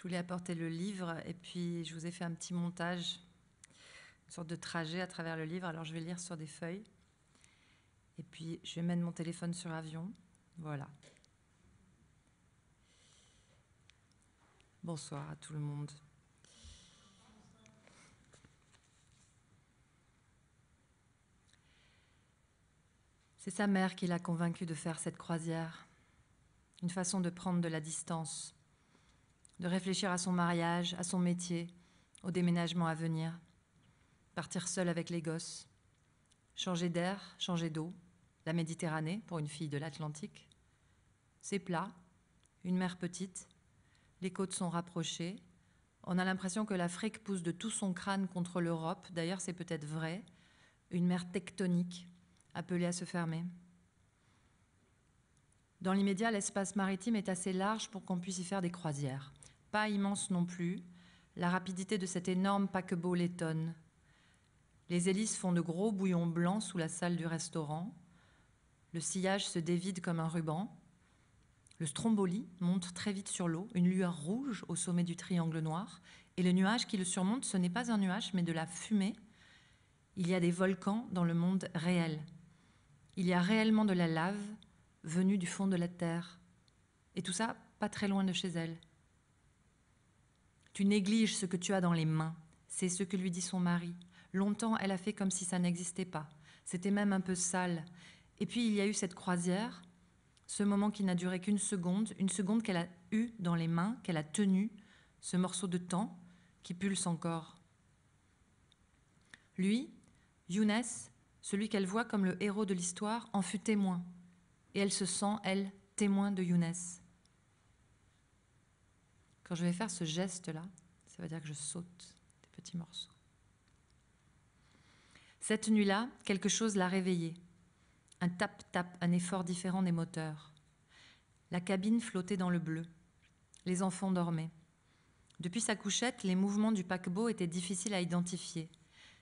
Je voulais apporter le livre et puis je vous ai fait un petit montage, une sorte de trajet à travers le livre. Alors je vais lire sur des feuilles et puis je vais mon téléphone sur avion. Voilà. Bonsoir à tout le monde. C'est sa mère qui l'a convaincu de faire cette croisière, une façon de prendre de la distance de réfléchir à son mariage, à son métier, au déménagement à venir, partir seul avec les gosses, changer d'air, changer d'eau, la Méditerranée pour une fille de l'Atlantique, c'est plat, une mer petite, les côtes sont rapprochées, on a l'impression que l'Afrique pousse de tout son crâne contre l'Europe, d'ailleurs c'est peut-être vrai, une mer tectonique appelée à se fermer. Dans l'immédiat, l'espace maritime est assez large pour qu'on puisse y faire des croisières pas immense non plus, la rapidité de cet énorme paquebot l'étonne. Les hélices font de gros bouillons blancs sous la salle du restaurant. Le sillage se dévide comme un ruban. Le stromboli monte très vite sur l'eau, une lueur rouge au sommet du triangle noir, et le nuage qui le surmonte, ce n'est pas un nuage, mais de la fumée. Il y a des volcans dans le monde réel. Il y a réellement de la lave venue du fond de la Terre. Et tout ça pas très loin de chez elle. Tu négliges ce que tu as dans les mains. C'est ce que lui dit son mari. Longtemps, elle a fait comme si ça n'existait pas. C'était même un peu sale. Et puis il y a eu cette croisière, ce moment qui n'a duré qu'une seconde, une seconde qu'elle a eue dans les mains, qu'elle a tenue, ce morceau de temps qui pulse encore. Lui, Younes, celui qu'elle voit comme le héros de l'histoire, en fut témoin. Et elle se sent, elle, témoin de Younes. Quand je vais faire ce geste-là, ça veut dire que je saute des petits morceaux. Cette nuit-là, quelque chose l'a réveillée. Un tap-tap, un effort différent des moteurs. La cabine flottait dans le bleu. Les enfants dormaient. Depuis sa couchette, les mouvements du paquebot étaient difficiles à identifier.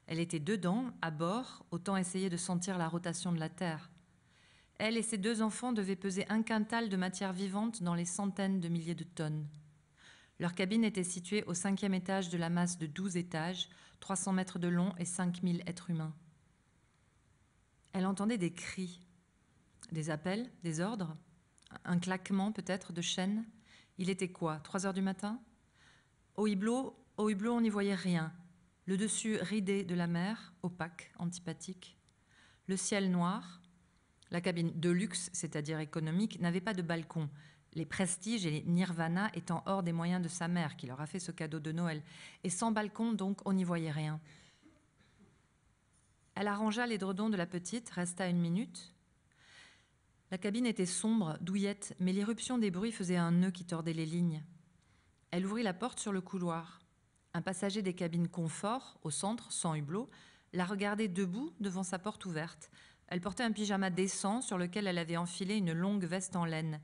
Elle était dedans, à bord, autant essayer de sentir la rotation de la Terre. Elle et ses deux enfants devaient peser un quintal de matière vivante dans les centaines de milliers de tonnes. Leur cabine était située au cinquième étage de la masse de 12 étages, 300 mètres de long et 5000 êtres humains. Elle entendait des cris, des appels, des ordres, un claquement peut-être de chaînes. Il était quoi 3 heures du matin Au hublot, au on n'y voyait rien. Le dessus ridé de la mer, opaque, antipathique. Le ciel noir. La cabine de luxe, c'est-à-dire économique, n'avait pas de balcon les prestiges et les nirvana étant hors des moyens de sa mère qui leur a fait ce cadeau de Noël. Et sans balcon, donc, on n'y voyait rien. Elle arrangea les dredons de la petite, resta une minute. La cabine était sombre, douillette, mais l'irruption des bruits faisait un nœud qui tordait les lignes. Elle ouvrit la porte sur le couloir. Un passager des cabines confort, au centre, sans hublot, la regardait debout devant sa porte ouverte. Elle portait un pyjama décent sur lequel elle avait enfilé une longue veste en laine.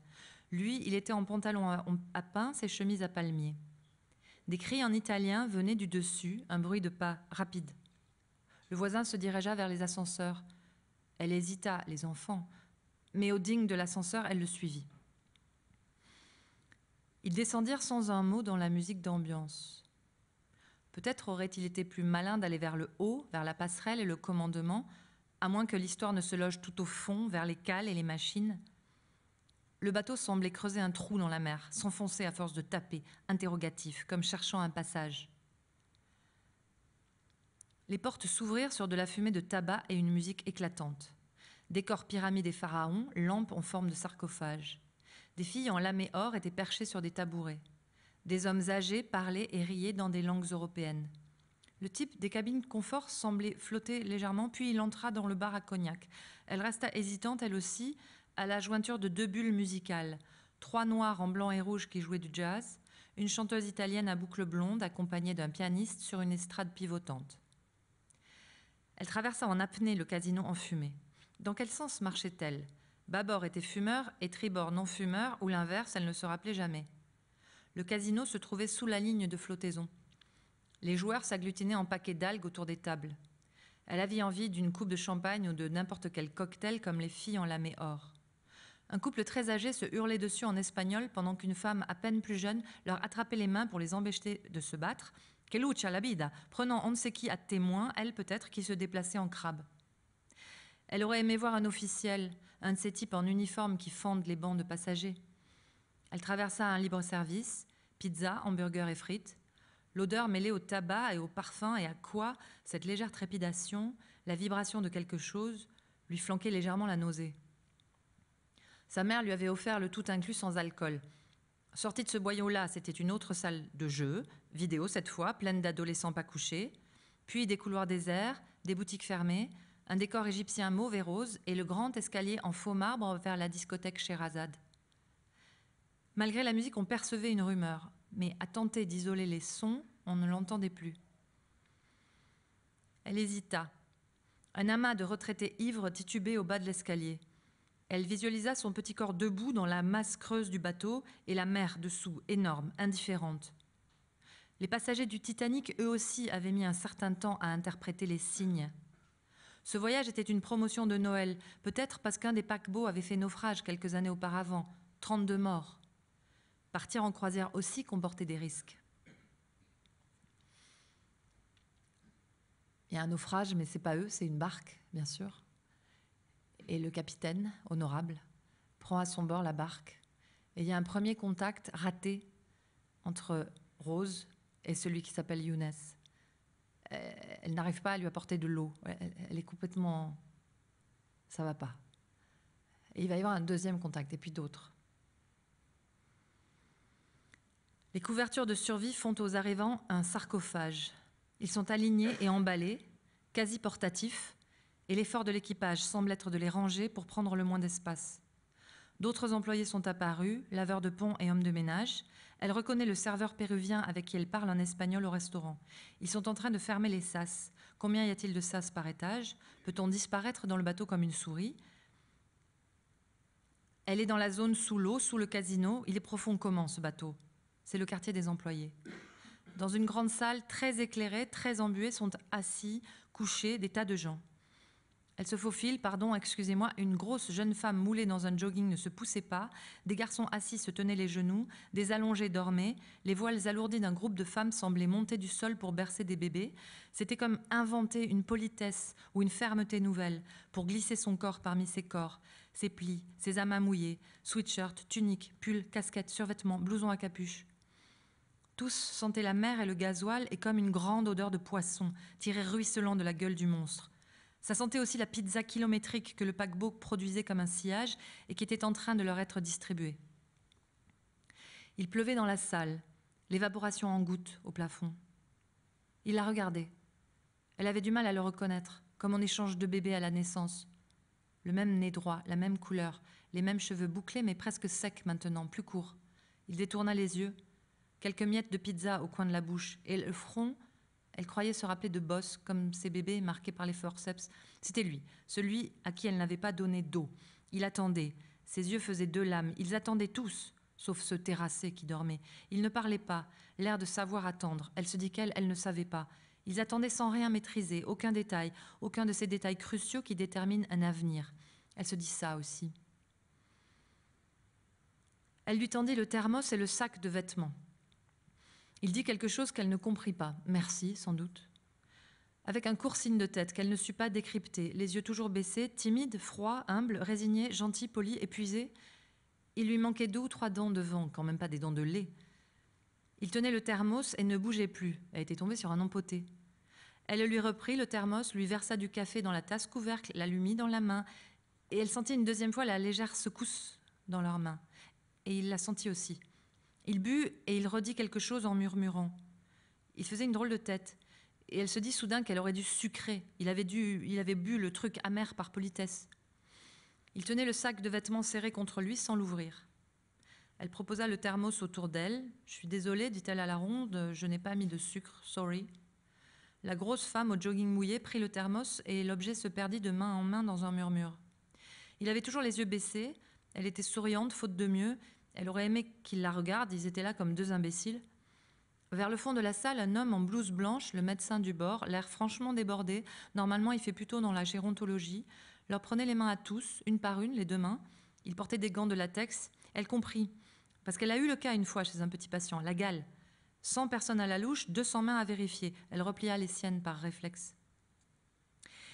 Lui, il était en pantalon à pince et chemise à palmier. Des cris en italien venaient du dessus, un bruit de pas rapide. Le voisin se dirigea vers les ascenseurs. Elle hésita, les enfants, mais au digne de l'ascenseur, elle le suivit. Ils descendirent sans un mot dans la musique d'ambiance. Peut-être aurait-il été plus malin d'aller vers le haut, vers la passerelle et le commandement, à moins que l'histoire ne se loge tout au fond, vers les cales et les machines. Le bateau semblait creuser un trou dans la mer, s'enfoncer à force de taper, interrogatif, comme cherchant un passage. Les portes s'ouvrirent sur de la fumée de tabac et une musique éclatante. Décors pyramides et pharaons, lampes en forme de sarcophage. Des filles en lamé or étaient perchées sur des tabourets. Des hommes âgés parlaient et riaient dans des langues européennes. Le type des cabines de confort semblait flotter légèrement, puis il entra dans le bar à cognac. Elle resta hésitante, elle aussi, à la jointure de deux bulles musicales, trois noirs en blanc et rouge qui jouaient du jazz, une chanteuse italienne à boucle blonde accompagnée d'un pianiste sur une estrade pivotante. Elle traversa en apnée le casino enfumé. Dans quel sens marchait-elle Bâbord était fumeur et tribord non fumeur, ou l'inverse, elle ne se rappelait jamais. Le casino se trouvait sous la ligne de flottaison. Les joueurs s'agglutinaient en paquets d'algues autour des tables. Elle avait envie d'une coupe de champagne ou de n'importe quel cocktail comme les filles en lamé or. Un couple très âgé se hurlait dessus en espagnol pendant qu'une femme à peine plus jeune leur attrapait les mains pour les empêcher de se battre. Que lucha la vida Prenant on ne sait qui à témoin, elle peut-être, qui se déplaçait en crabe. Elle aurait aimé voir un officiel, un de ces types en uniforme qui fendent les bancs de passagers. Elle traversa un libre-service, pizza, hamburger et frites. L'odeur mêlée au tabac et au parfum et à quoi cette légère trépidation, la vibration de quelque chose, lui flanquait légèrement la nausée. Sa mère lui avait offert le tout inclus sans alcool. Sortie de ce boyau-là, c'était une autre salle de jeu, vidéo cette fois, pleine d'adolescents pas couchés, puis des couloirs déserts, des boutiques fermées, un décor égyptien mauve et rose et le grand escalier en faux marbre vers la discothèque Sherazade. Malgré la musique, on percevait une rumeur, mais à tenter d'isoler les sons, on ne l'entendait plus. Elle hésita. Un amas de retraités ivres titubait au bas de l'escalier. Elle visualisa son petit corps debout dans la masse creuse du bateau et la mer dessous, énorme, indifférente. Les passagers du Titanic, eux aussi, avaient mis un certain temps à interpréter les signes. Ce voyage était une promotion de Noël, peut-être parce qu'un des paquebots avait fait naufrage quelques années auparavant, 32 morts. Partir en croisière aussi comportait des risques. Il y a un naufrage, mais n'est pas eux, c'est une barque, bien sûr et le capitaine, honorable, prend à son bord la barque. Et il y a un premier contact raté entre Rose et celui qui s'appelle Younes. Euh, elle n'arrive pas à lui apporter de l'eau. Elle est complètement... Ça va pas. il va y avoir un deuxième contact, et puis d'autres. Les couvertures de survie font aux arrivants un sarcophage. Ils sont alignés et emballés, quasi portatifs, et l'effort de l'équipage semble être de les ranger pour prendre le moins d'espace. D'autres employés sont apparus, laveurs de pont et hommes de ménage. Elle reconnaît le serveur péruvien avec qui elle parle en espagnol au restaurant. Ils sont en train de fermer les sas. Combien y a-t-il de sas par étage Peut-on disparaître dans le bateau comme une souris Elle est dans la zone sous l'eau, sous le casino. Il est profond comment ce bateau C'est le quartier des employés. Dans une grande salle très éclairée, très embuée, sont assis, couchés, des tas de gens. Elle se faufile, pardon, excusez-moi, une grosse jeune femme moulée dans un jogging ne se poussait pas, des garçons assis se tenaient les genoux, des allongés dormaient, les voiles alourdis d'un groupe de femmes semblaient monter du sol pour bercer des bébés. C'était comme inventer une politesse ou une fermeté nouvelle pour glisser son corps parmi ses corps, ses plis, ses amas mouillés, sweatshirt, tunique, pull, casquette, survêtement, blouson à capuche. Tous sentaient la mer et le gasoil et comme une grande odeur de poisson tirée ruisselant de la gueule du monstre. Ça sentait aussi la pizza kilométrique que le paquebot produisait comme un sillage et qui était en train de leur être distribuée. Il pleuvait dans la salle, l'évaporation en gouttes au plafond. Il la regardait. Elle avait du mal à le reconnaître, comme on échange deux bébés à la naissance. Le même nez droit, la même couleur, les mêmes cheveux bouclés mais presque secs maintenant, plus courts. Il détourna les yeux, quelques miettes de pizza au coin de la bouche, et le front elle croyait se rappeler de Boss, comme ces bébés marqués par les forceps. C'était lui, celui à qui elle n'avait pas donné d'eau. Il attendait. Ses yeux faisaient deux lames. Ils attendaient tous, sauf ce terrassé qui dormait. Il ne parlait pas, l'air de savoir attendre. Elle se dit qu'elle, elle ne savait pas. Ils attendaient sans rien maîtriser, aucun détail, aucun de ces détails cruciaux qui déterminent un avenir. Elle se dit ça aussi. Elle lui tendit le thermos et le sac de vêtements. Il dit quelque chose qu'elle ne comprit pas. Merci, sans doute. Avec un court signe de tête qu'elle ne sut pas décrypter, les yeux toujours baissés, timide, froid, humble, résigné, gentil, poli, épuisé, il lui manquait deux ou trois dents de vent, quand même pas des dents de lait. Il tenait le thermos et ne bougeait plus. Elle était tombée sur un empoté. Elle lui reprit le thermos, lui versa du café dans la tasse couvercle, la lui mit dans la main, et elle sentit une deuxième fois la légère secousse dans leurs mains. Et il la sentit aussi. Il but et il redit quelque chose en murmurant. Il faisait une drôle de tête. Et elle se dit soudain qu'elle aurait dû sucrer. Il avait, dû, il avait bu le truc amer par politesse. Il tenait le sac de vêtements serré contre lui sans l'ouvrir. Elle proposa le thermos autour d'elle. Je suis désolée, dit-elle à la ronde, je n'ai pas mis de sucre, sorry. La grosse femme au jogging mouillé prit le thermos et l'objet se perdit de main en main dans un murmure. Il avait toujours les yeux baissés, elle était souriante, faute de mieux, elle aurait aimé qu'il la regardent, ils étaient là comme deux imbéciles. Vers le fond de la salle, un homme en blouse blanche, le médecin du bord, l'air franchement débordé, normalement il fait plutôt dans la gérontologie, leur prenait les mains à tous, une par une, les deux mains. Il portait des gants de latex. Elle comprit, parce qu'elle a eu le cas une fois chez un petit patient, la gale. 100 personnes à la louche, 200 mains à vérifier. Elle replia les siennes par réflexe.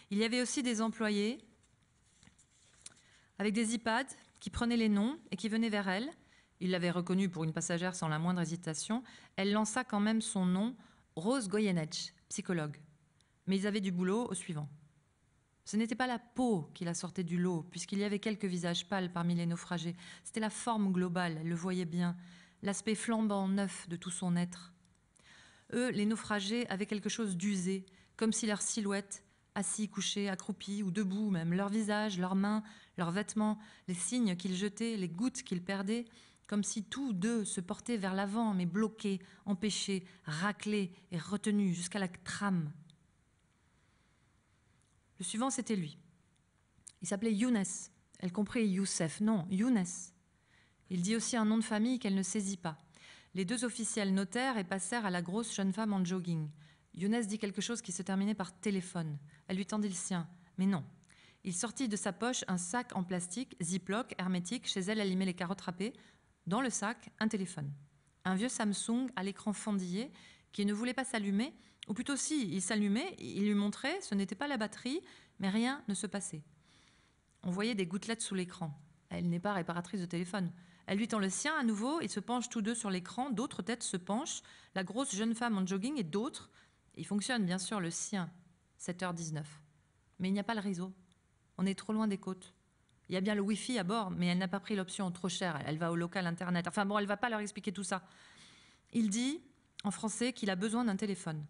Il y avait aussi des employés avec des iPads qui prenaient les noms et qui venaient vers elle il l'avait reconnue pour une passagère sans la moindre hésitation, elle lança quand même son nom, Rose Goyenech, psychologue. Mais ils avaient du boulot au suivant. Ce n'était pas la peau qui la sortait du lot, puisqu'il y avait quelques visages pâles parmi les naufragés. C'était la forme globale, elle le voyait bien, l'aspect flambant neuf de tout son être. Eux, les naufragés, avaient quelque chose d'usé, comme si leur silhouette, assis, couchée accroupis ou debout même, leur visage, leurs mains, leurs vêtements, les signes qu'ils jetaient, les gouttes qu'ils perdaient, comme si tous deux se portaient vers l'avant, mais bloqués, empêchés, raclés et retenus jusqu'à la trame. Le suivant, c'était lui. Il s'appelait Younes. Elle comprit Youssef. Non, Younes. Il dit aussi un nom de famille qu'elle ne saisit pas. Les deux officiels notèrent et passèrent à la grosse jeune femme en jogging. Younes dit quelque chose qui se terminait par téléphone. Elle lui tendit le sien. Mais non. Il sortit de sa poche un sac en plastique, ziploc, hermétique. Chez elle, elle y met les carottes râpées dans le sac, un téléphone. Un vieux Samsung à l'écran fendillé qui ne voulait pas s'allumer, ou plutôt si, il s'allumait, il lui montrait, ce n'était pas la batterie, mais rien ne se passait. On voyait des gouttelettes sous l'écran. Elle n'est pas réparatrice de téléphone. Elle lui tend le sien à nouveau, ils se penchent tous deux sur l'écran, d'autres têtes se penchent, la grosse jeune femme en jogging et d'autres. Il fonctionne bien sûr le sien, 7h19. Mais il n'y a pas le réseau. On est trop loin des côtes il y a bien le Wi-Fi à bord, mais elle n'a pas pris l'option trop chère, elle va au local Internet. Enfin bon, elle va pas leur expliquer tout ça. Il dit, en français, qu'il a besoin d'un téléphone.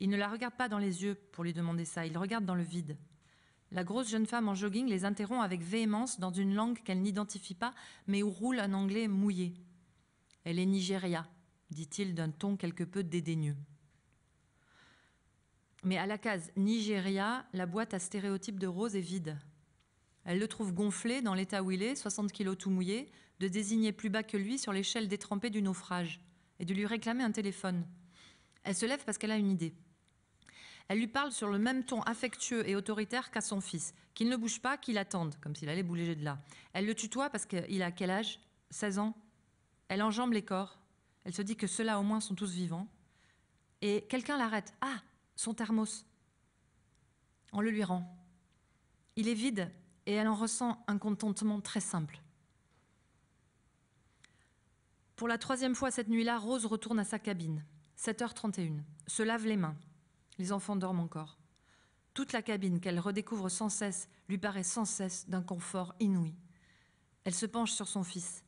Il ne la regarde pas dans les yeux pour lui demander ça, il regarde dans le vide. La grosse jeune femme en jogging les interrompt avec véhémence dans une langue qu'elle n'identifie pas, mais où roule un anglais mouillé. Elle est Nigeria, dit-il d'un ton quelque peu dédaigneux. Mais à la case Nigeria, la boîte à stéréotypes de rose est vide. Elle le trouve gonflé, dans l'état où il est, 60 kilos tout mouillé, de désigner plus bas que lui sur l'échelle détrempée du naufrage et de lui réclamer un téléphone. Elle se lève parce qu'elle a une idée. Elle lui parle sur le même ton affectueux et autoritaire qu'à son fils, qu'il ne bouge pas, qu'il attende, comme s'il allait bouger de là. Elle le tutoie parce qu'il a quel âge 16 ans. Elle enjambe les corps. Elle se dit que ceux-là au moins sont tous vivants. Et quelqu'un l'arrête. Ah, son thermos. On le lui rend. Il est vide, et elle en ressent un contentement très simple. Pour la troisième fois cette nuit-là, Rose retourne à sa cabine. 7h31. Se lave les mains. Les enfants dorment encore. Toute la cabine qu'elle redécouvre sans cesse lui paraît sans cesse d'un confort inouï. Elle se penche sur son fils.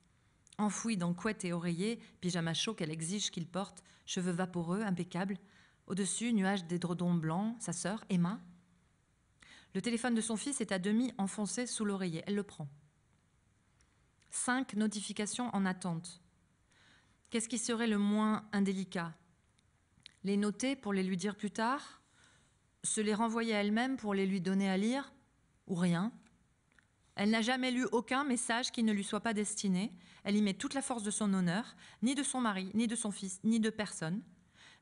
Enfoui dans couette et oreiller, pyjama chaud qu'elle exige qu'il porte, cheveux vaporeux, impeccables. Au-dessus, nuage d'édredons blancs, sa sœur, Emma, le téléphone de son fils est à demi enfoncé sous l'oreiller. Elle le prend. Cinq notifications en attente. Qu'est-ce qui serait le moins indélicat Les noter pour les lui dire plus tard Se les renvoyer à elle-même pour les lui donner à lire Ou rien Elle n'a jamais lu aucun message qui ne lui soit pas destiné. Elle y met toute la force de son honneur, ni de son mari, ni de son fils, ni de personne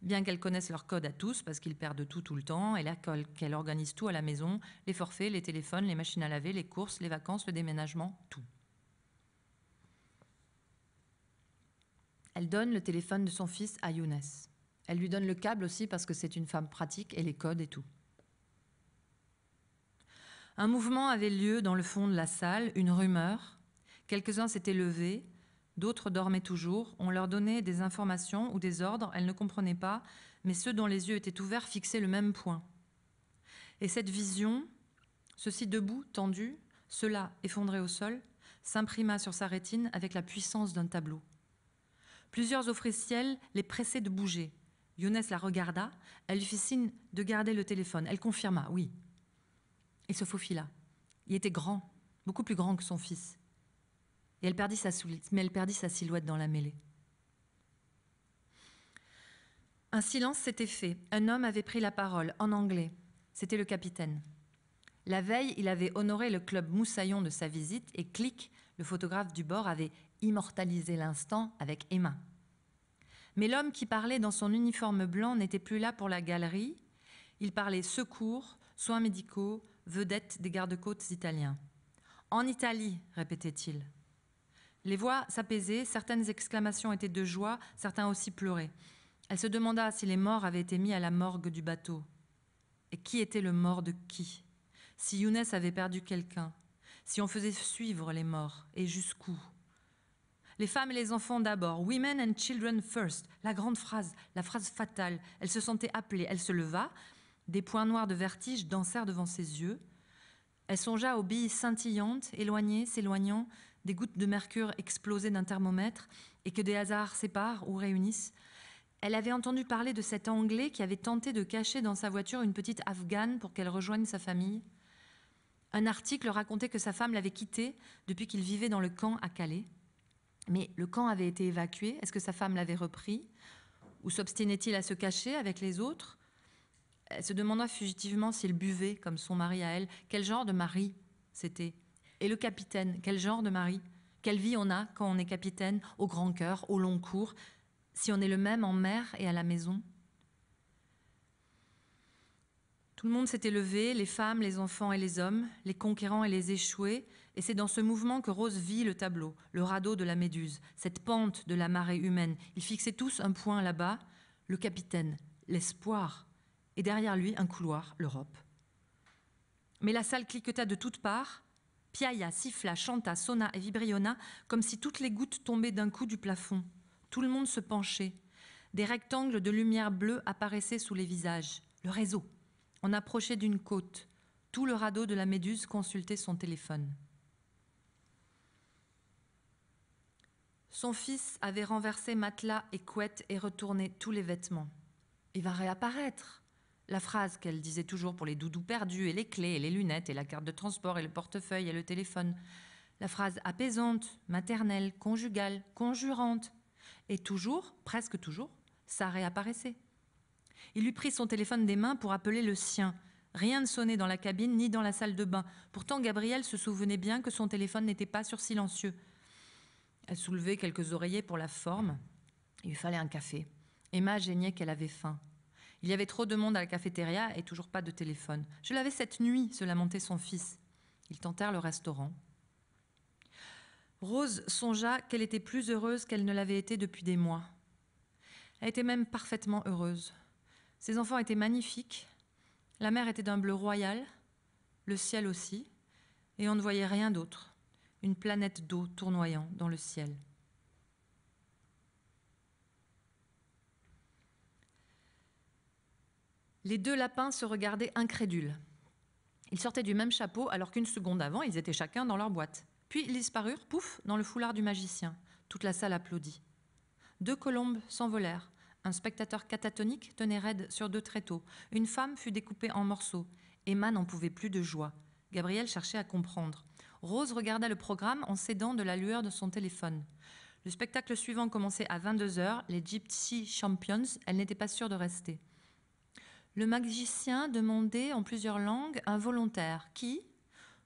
bien qu'elles connaissent leur code à tous parce qu'ils perdent tout tout le temps, et là qu'elles organisent tout à la maison, les forfaits, les téléphones, les machines à laver, les courses, les vacances, le déménagement, tout. Elle donne le téléphone de son fils à Younes. Elle lui donne le câble aussi parce que c'est une femme pratique et les codes et tout. Un mouvement avait lieu dans le fond de la salle, une rumeur. Quelques-uns s'étaient levés, D'autres dormaient toujours, on leur donnait des informations ou des ordres, elles ne comprenaient pas, mais ceux dont les yeux étaient ouverts fixaient le même point. Et cette vision, ceci debout, tendu, cela effondré au sol, s'imprima sur sa rétine avec la puissance d'un tableau. Plusieurs officiels les pressaient de bouger. Younes la regarda, elle lui fit signe de garder le téléphone. Elle confirma, oui. Il se faufila. Il était grand, beaucoup plus grand que son fils elle perdit sa mais elle perdit sa silhouette dans la mêlée. Un silence s'était fait. Un homme avait pris la parole, en anglais. C'était le capitaine. La veille, il avait honoré le club Moussaillon de sa visite et Click, le photographe du bord, avait immortalisé l'instant avec Emma. Mais l'homme qui parlait dans son uniforme blanc n'était plus là pour la galerie. Il parlait secours, soins médicaux, vedettes des gardes-côtes italiens. En Italie, répétait-il. Les voix s'apaisaient, certaines exclamations étaient de joie, certains aussi pleuraient. Elle se demanda si les morts avaient été mis à la morgue du bateau. Et qui était le mort de qui Si Younes avait perdu quelqu'un Si on faisait suivre les morts Et jusqu'où Les femmes et les enfants d'abord. Women and children first. La grande phrase, la phrase fatale. Elle se sentait appelée. Elle se leva. Des points noirs de vertige dansèrent devant ses yeux. Elle songea aux billes scintillantes, éloignées, s'éloignant, des gouttes de mercure explosées d'un thermomètre et que des hasards séparent ou réunissent. Elle avait entendu parler de cet Anglais qui avait tenté de cacher dans sa voiture une petite Afghane pour qu'elle rejoigne sa famille. Un article racontait que sa femme l'avait quitté depuis qu'il vivait dans le camp à Calais. Mais le camp avait été évacué. Est-ce que sa femme l'avait repris Ou s'obstinait-il à se cacher avec les autres Elle se demanda fugitivement s'il buvait comme son mari à elle. Quel genre de mari c'était et le capitaine, quel genre de mari Quelle vie on a quand on est capitaine, au grand cœur, au long cours, si on est le même en mer et à la maison tout le monde s'était levé, les femmes, les enfants et les hommes, les conquérants et les échoués, et c'est dans ce mouvement que Rose vit le tableau, le radeau de la Méduse, cette pente de la marée humaine. Ils fixaient tous un point là-bas, le capitaine, l'espoir, et derrière lui un couloir, l'Europe. Mais la salle cliqueta de toutes parts, piailla, siffla, chanta, sonna et vibriona comme si toutes les gouttes tombaient d'un coup du plafond. Tout le monde se penchait. Des rectangles de lumière bleue apparaissaient sous les visages. Le réseau. On approchait d'une côte. Tout le radeau de la Méduse consultait son téléphone. Son fils avait renversé matelas et couette et retourné tous les vêtements. Il va réapparaître. La phrase qu'elle disait toujours pour les doudous perdus et les clés et les lunettes et la carte de transport et le portefeuille et le téléphone. La phrase apaisante, maternelle, conjugale, conjurante. Et toujours, presque toujours, ça réapparaissait. Il lui prit son téléphone des mains pour appeler le sien. Rien ne sonnait dans la cabine ni dans la salle de bain. Pourtant, Gabrielle se souvenait bien que son téléphone n'était pas sur silencieux. Elle soulevait quelques oreillers pour la forme. Il lui fallait un café. Emma geignait qu'elle avait faim. Il y avait trop de monde à la cafétéria et toujours pas de téléphone. Je l'avais cette nuit, se lamentait son fils. Ils tentèrent le restaurant. Rose songea qu'elle était plus heureuse qu'elle ne l'avait été depuis des mois. Elle était même parfaitement heureuse. Ses enfants étaient magnifiques, la mer était d'un bleu royal, le ciel aussi, et on ne voyait rien d'autre, une planète d'eau tournoyant dans le ciel. Les deux lapins se regardaient incrédules. Ils sortaient du même chapeau alors qu'une seconde avant, ils étaient chacun dans leur boîte. Puis ils disparurent, pouf, dans le foulard du magicien. Toute la salle applaudit. Deux colombes s'envolèrent. Un spectateur catatonique tenait raide sur deux tréteaux. Une femme fut découpée en morceaux. Emma n'en pouvait plus de joie. Gabriel cherchait à comprendre. Rose regarda le programme en s'aidant de la lueur de son téléphone. Le spectacle suivant commençait à 22h, les Gypsy Champions, elle n'était pas sûre de rester le magicien demandait en plusieurs langues un volontaire qui,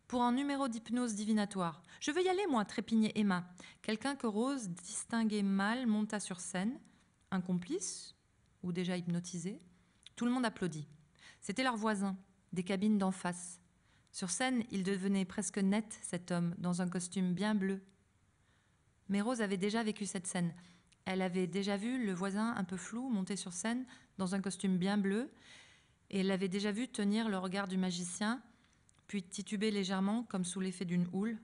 pour un numéro d'hypnose divinatoire, je veux y aller, moi, trépignait Emma. Quelqu'un que Rose distinguait mal monta sur scène, un complice, ou déjà hypnotisé. Tout le monde applaudit. C'était leur voisin, des cabines d'en face. Sur scène, il devenait presque net, cet homme, dans un costume bien bleu. Mais Rose avait déjà vécu cette scène. Elle avait déjà vu le voisin un peu flou monter sur scène dans un costume bien bleu et elle l'avait déjà vu tenir le regard du magicien, puis tituber légèrement comme sous l'effet d'une houle.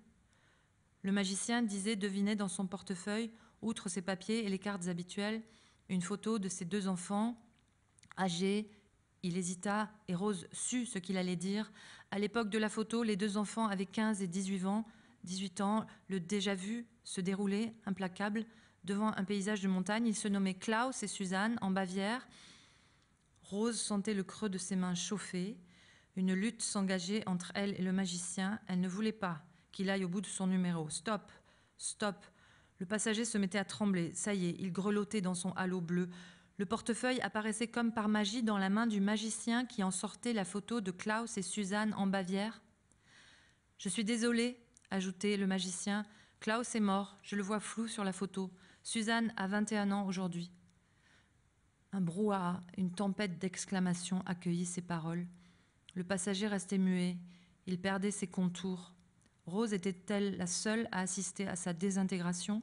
Le magicien disait deviner dans son portefeuille, outre ses papiers et les cartes habituelles, une photo de ses deux enfants, âgés. Il hésita et Rose sut ce qu'il allait dire. À l'époque de la photo, les deux enfants avaient 15 et 18 ans. 18 ans, le déjà vu se déroulait, implacable, devant un paysage de montagne. Ils se nommaient Klaus et Suzanne en Bavière. Rose sentait le creux de ses mains chauffer. Une lutte s'engageait entre elle et le magicien. Elle ne voulait pas qu'il aille au bout de son numéro. Stop Stop Le passager se mettait à trembler. Ça y est, il grelottait dans son halo bleu. Le portefeuille apparaissait comme par magie dans la main du magicien qui en sortait la photo de Klaus et Suzanne en Bavière. Je suis désolé, ajoutait le magicien. Klaus est mort, je le vois flou sur la photo. Suzanne a 21 ans aujourd'hui. Un brouhaha, une tempête d'exclamations accueillit ces paroles. Le passager restait muet, il perdait ses contours. Rose était-elle la seule à assister à sa désintégration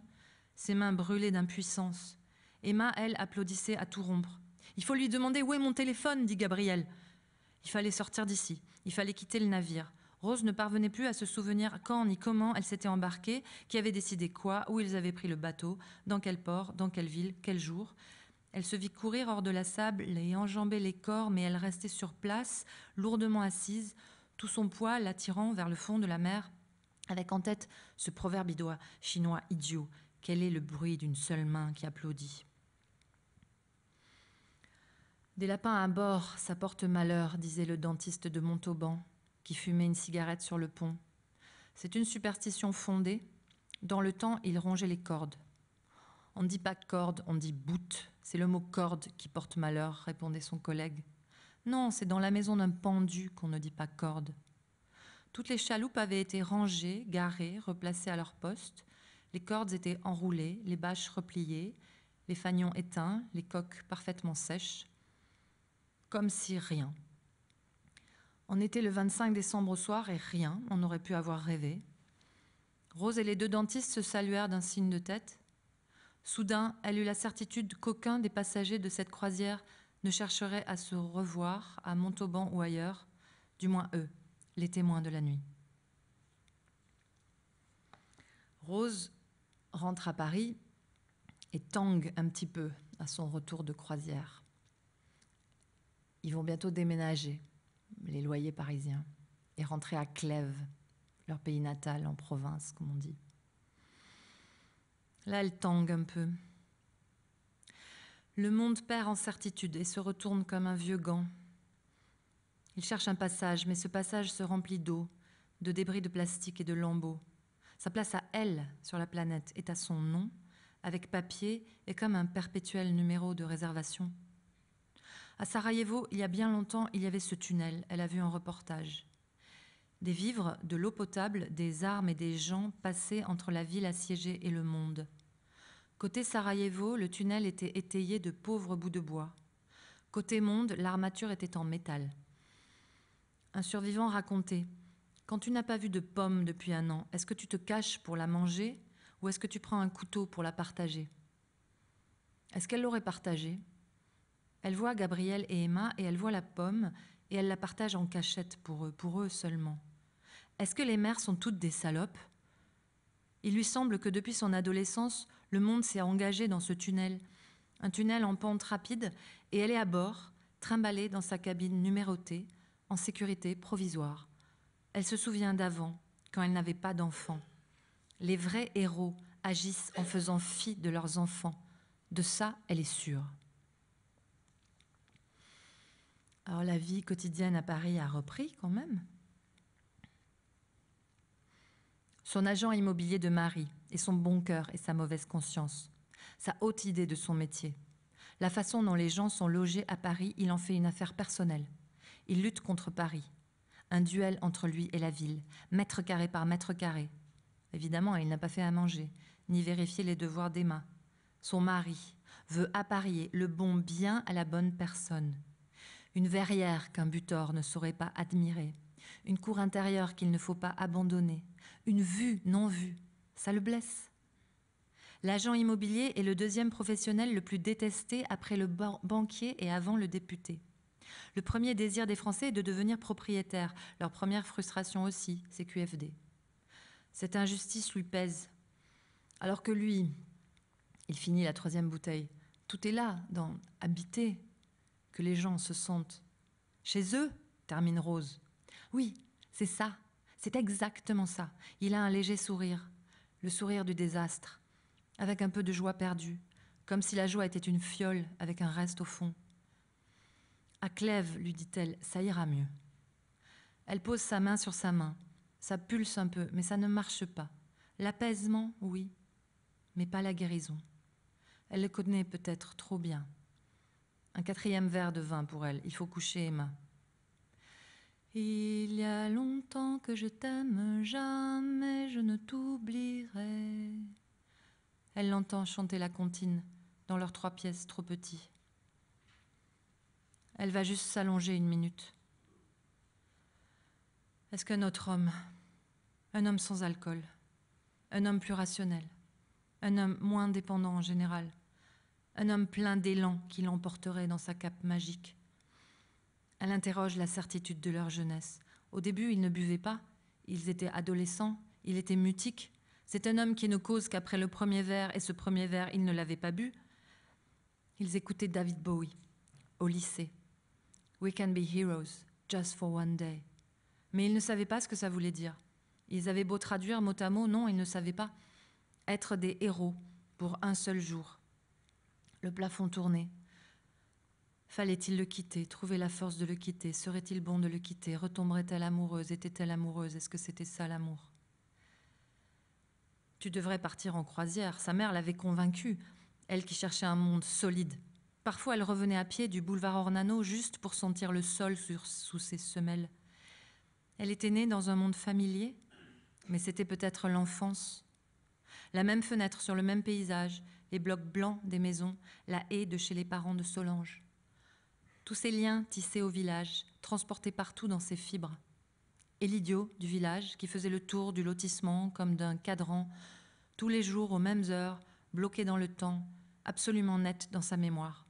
Ses mains brûlaient d'impuissance. Emma, elle, applaudissait à tout rompre. Il faut lui demander où est mon téléphone, dit Gabriel. Il fallait sortir d'ici, il fallait quitter le navire. Rose ne parvenait plus à se souvenir quand ni comment elle s'était embarquée, qui avait décidé quoi, où ils avaient pris le bateau, dans quel port, dans quelle ville, quel jour. Elle se vit courir hors de la sable et enjamber les corps, mais elle restait sur place, lourdement assise, tout son poids l'attirant vers le fond de la mer, avec en tête ce proverbe idois chinois idiot quel est le bruit d'une seule main qui applaudit Des lapins à bord, ça porte malheur, disait le dentiste de Montauban, qui fumait une cigarette sur le pont. C'est une superstition fondée. Dans le temps, il rongeait les cordes. On ne dit pas cordes, on dit boutes. C'est le mot corde qui porte malheur, répondait son collègue. Non, c'est dans la maison d'un pendu qu'on ne dit pas corde. Toutes les chaloupes avaient été rangées, garées, replacées à leur poste. Les cordes étaient enroulées, les bâches repliées, les fanions éteints, les coques parfaitement sèches. Comme si rien. On était le 25 décembre au soir et rien, on aurait pu avoir rêvé. Rose et les deux dentistes se saluèrent d'un signe de tête. Soudain, elle eut la certitude qu'aucun des passagers de cette croisière ne chercherait à se revoir à Montauban ou ailleurs, du moins eux, les témoins de la nuit. Rose rentre à Paris et tangue un petit peu à son retour de croisière. Ils vont bientôt déménager, les loyers parisiens, et rentrer à Clèves, leur pays natal en province, comme on dit. Là, elle tangue un peu. Le monde perd en certitude et se retourne comme un vieux gant. Il cherche un passage, mais ce passage se remplit d'eau, de débris de plastique et de lambeaux. Sa place à elle sur la planète est à son nom, avec papier et comme un perpétuel numéro de réservation. À Sarajevo, il y a bien longtemps, il y avait ce tunnel, elle a vu un reportage des vivres, de l'eau potable, des armes et des gens passés entre la ville assiégée et le monde. Côté Sarajevo, le tunnel était étayé de pauvres bouts de bois. Côté monde, l'armature était en métal. Un survivant racontait Quand tu n'as pas vu de pomme depuis un an, est-ce que tu te caches pour la manger ou est-ce que tu prends un couteau pour la partager Est-ce qu'elle l'aurait partagée Elle voit Gabriel et Emma et elle voit la pomme et elle la partage en cachette pour eux, pour eux seulement. Est-ce que les mères sont toutes des salopes Il lui semble que depuis son adolescence, le monde s'est engagé dans ce tunnel, un tunnel en pente rapide, et elle est à bord, trimballée dans sa cabine numérotée, en sécurité provisoire. Elle se souvient d'avant, quand elle n'avait pas d'enfants. Les vrais héros agissent en faisant fi de leurs enfants. De ça, elle est sûre. Alors la vie quotidienne à Paris a repris quand même. Son agent immobilier de mari et son bon cœur et sa mauvaise conscience. Sa haute idée de son métier. La façon dont les gens sont logés à Paris, il en fait une affaire personnelle. Il lutte contre Paris. Un duel entre lui et la ville, mètre carré par mètre carré. Évidemment, il n'a pas fait à manger, ni vérifié les devoirs d'Emma. Son mari veut apparier le bon bien à la bonne personne. Une verrière qu'un butor ne saurait pas admirer. Une cour intérieure qu'il ne faut pas abandonner une vue non vue, ça le blesse. L'agent immobilier est le deuxième professionnel le plus détesté après le banquier et avant le député. Le premier désir des Français est de devenir propriétaire, leur première frustration aussi, c'est QFD. Cette injustice lui pèse. Alors que lui, il finit la troisième bouteille. Tout est là, dans habiter, que les gens se sentent. Chez eux, termine Rose. Oui, c'est ça, c'est exactement ça. Il a un léger sourire, le sourire du désastre, avec un peu de joie perdue, comme si la joie était une fiole avec un reste au fond. À Clèves, lui dit-elle, ça ira mieux. Elle pose sa main sur sa main. Ça pulse un peu, mais ça ne marche pas. L'apaisement, oui, mais pas la guérison. Elle le connaît peut-être trop bien. Un quatrième verre de vin pour elle. Il faut coucher Emma. Il y a longtemps que je t'aime, jamais je ne t'oublierai. Elle l'entend chanter la comptine dans leurs trois pièces trop petites. Elle va juste s'allonger une minute. Est-ce qu'un autre homme, un homme sans alcool, un homme plus rationnel, un homme moins dépendant en général, un homme plein d'élan qui l'emporterait dans sa cape magique, elle interroge la certitude de leur jeunesse. Au début, ils ne buvaient pas, ils étaient adolescents, il était mutique. C'est un homme qui ne cause qu'après le premier verre, et ce premier verre, ils ne l'avaient pas bu. Ils écoutaient David Bowie au lycée. We can be heroes, just for one day. Mais ils ne savaient pas ce que ça voulait dire. Ils avaient beau traduire mot à mot, non, ils ne savaient pas. Être des héros pour un seul jour. Le plafond tournait. Fallait-il le quitter Trouver la force de le quitter Serait-il bon de le quitter Retomberait-elle amoureuse Était-elle amoureuse Est-ce que c'était ça l'amour Tu devrais partir en croisière. Sa mère l'avait convaincue, elle qui cherchait un monde solide. Parfois, elle revenait à pied du boulevard Ornano juste pour sentir le sol sur, sous ses semelles. Elle était née dans un monde familier, mais c'était peut-être l'enfance. La même fenêtre sur le même paysage, les blocs blancs des maisons, la haie de chez les parents de Solange tous ces liens tissés au village, transportés partout dans ses fibres. Et l'idiot du village qui faisait le tour du lotissement comme d'un cadran, tous les jours aux mêmes heures, bloqué dans le temps, absolument net dans sa mémoire.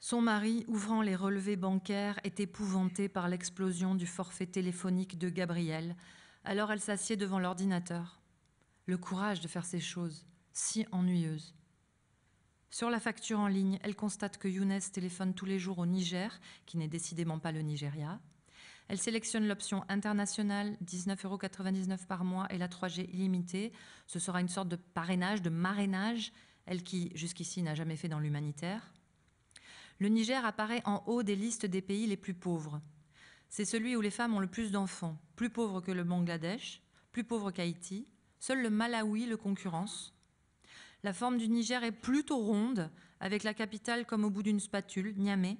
Son mari, ouvrant les relevés bancaires, est épouvanté par l'explosion du forfait téléphonique de Gabriel. Alors elle s'assied devant l'ordinateur. Le courage de faire ces choses, si ennuyeuses. Sur la facture en ligne, elle constate que Younes téléphone tous les jours au Niger, qui n'est décidément pas le Nigeria. Elle sélectionne l'option internationale, 19,99€ par mois et la 3G illimitée. Ce sera une sorte de parrainage, de marrainage, elle qui jusqu'ici n'a jamais fait dans l'humanitaire. Le Niger apparaît en haut des listes des pays les plus pauvres. C'est celui où les femmes ont le plus d'enfants, plus pauvre que le Bangladesh, plus pauvre qu'Haïti. Seul le Malawi le concurrence, la forme du Niger est plutôt ronde, avec la capitale comme au bout d'une spatule, Niamey.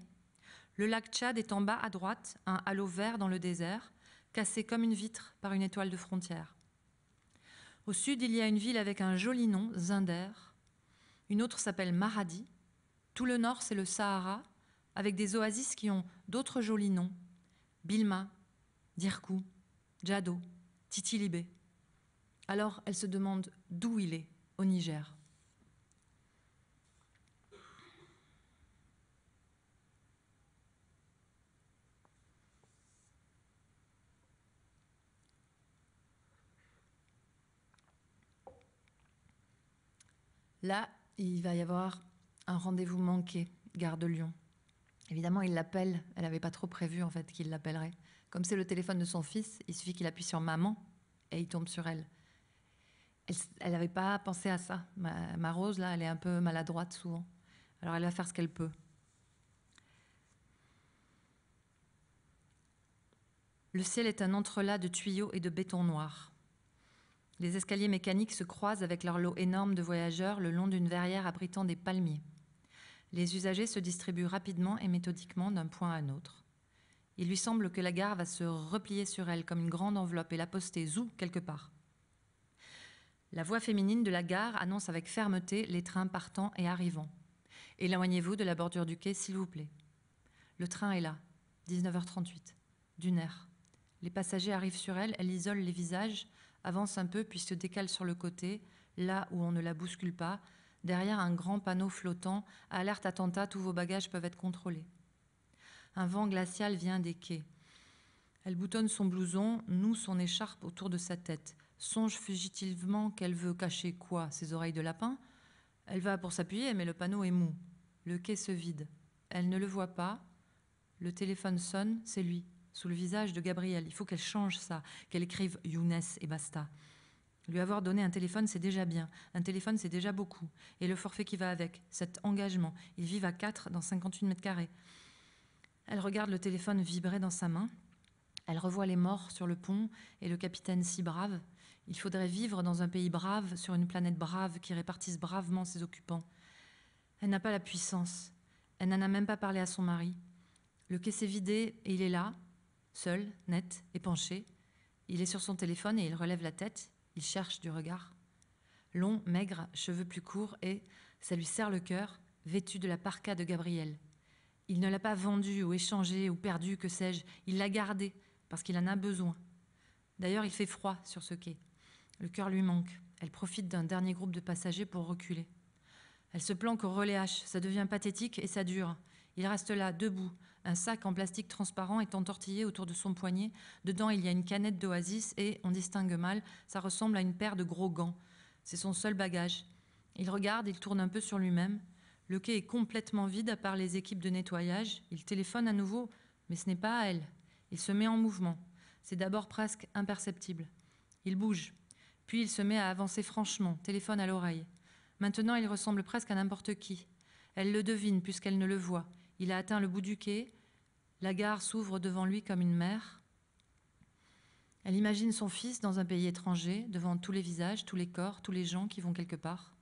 Le lac Tchad est en bas à droite, un halo vert dans le désert, cassé comme une vitre par une étoile de frontière. Au sud, il y a une ville avec un joli nom, Zinder. Une autre s'appelle Maradi. Tout le nord, c'est le Sahara, avec des oasis qui ont d'autres jolis noms. Bilma, Dirkou, Djado, Titilibé. Alors, elle se demande d'où il est, au Niger. Là, il va y avoir un rendez-vous manqué, gare de Lyon. Évidemment, il l'appelle. Elle n'avait pas trop prévu en fait qu'il l'appellerait. Comme c'est le téléphone de son fils, il suffit qu'il appuie sur maman et il tombe sur elle. Elle n'avait pas pensé à ça. Ma, ma, Rose, là, elle est un peu maladroite souvent. Alors elle va faire ce qu'elle peut. Le ciel est un entrelac de tuyaux et de béton noir. Les escaliers mécaniques se croisent avec leur lot énorme de voyageurs le long d'une verrière abritant des palmiers. Les usagers se distribuent rapidement et méthodiquement d'un point à un autre. Il lui semble que la gare va se replier sur elle comme une grande enveloppe et la poster zou quelque part. La voix féminine de la gare annonce avec fermeté les trains partant et arrivant. Éloignez-vous de la bordure du quai, s'il vous plaît. Le train est là, 19h38, d'une heure. Les passagers arrivent sur elle, elle isole les visages, avance un peu puis se décale sur le côté, là où on ne la bouscule pas, derrière un grand panneau flottant Alerte attentat, tous vos bagages peuvent être contrôlés. Un vent glacial vient des quais. Elle boutonne son blouson, noue son écharpe autour de sa tête, songe fugitivement qu'elle veut cacher quoi Ses oreilles de lapin Elle va pour s'appuyer, mais le panneau est mou. Le quai se vide. Elle ne le voit pas. Le téléphone sonne, c'est lui sous le visage de Gabriel. Il faut qu'elle change ça, qu'elle écrive Younes et basta. Lui avoir donné un téléphone, c'est déjà bien. Un téléphone, c'est déjà beaucoup. Et le forfait qui va avec, cet engagement. Ils vivent à 4 dans 58 mètres carrés. Elle regarde le téléphone vibrer dans sa main. Elle revoit les morts sur le pont et le capitaine si brave. Il faudrait vivre dans un pays brave, sur une planète brave, qui répartisse bravement ses occupants. Elle n'a pas la puissance. Elle n'en a même pas parlé à son mari. Le quai s'est vidé et il est là, seul, net, penché, Il est sur son téléphone et il relève la tête, il cherche du regard. Long, maigre, cheveux plus courts et, ça lui serre le cœur, vêtu de la parka de Gabriel. Il ne l'a pas vendue ou échangée ou perdue, que sais-je, il l'a gardée parce qu'il en a besoin. D'ailleurs, il fait froid sur ce quai. Le cœur lui manque. Elle profite d'un dernier groupe de passagers pour reculer. Elle se planque au relais H, ça devient pathétique et ça dure. Il reste là, debout, un sac en plastique transparent est entortillé autour de son poignet. Dedans, il y a une canette d'oasis et, on distingue mal, ça ressemble à une paire de gros gants. C'est son seul bagage. Il regarde, il tourne un peu sur lui-même. Le quai est complètement vide à part les équipes de nettoyage. Il téléphone à nouveau, mais ce n'est pas à elle. Il se met en mouvement. C'est d'abord presque imperceptible. Il bouge. Puis il se met à avancer franchement, téléphone à l'oreille. Maintenant, il ressemble presque à n'importe qui. Elle le devine puisqu'elle ne le voit. Il a atteint le bout du quai. La gare s'ouvre devant lui comme une mer. Elle imagine son fils dans un pays étranger, devant tous les visages, tous les corps, tous les gens qui vont quelque part.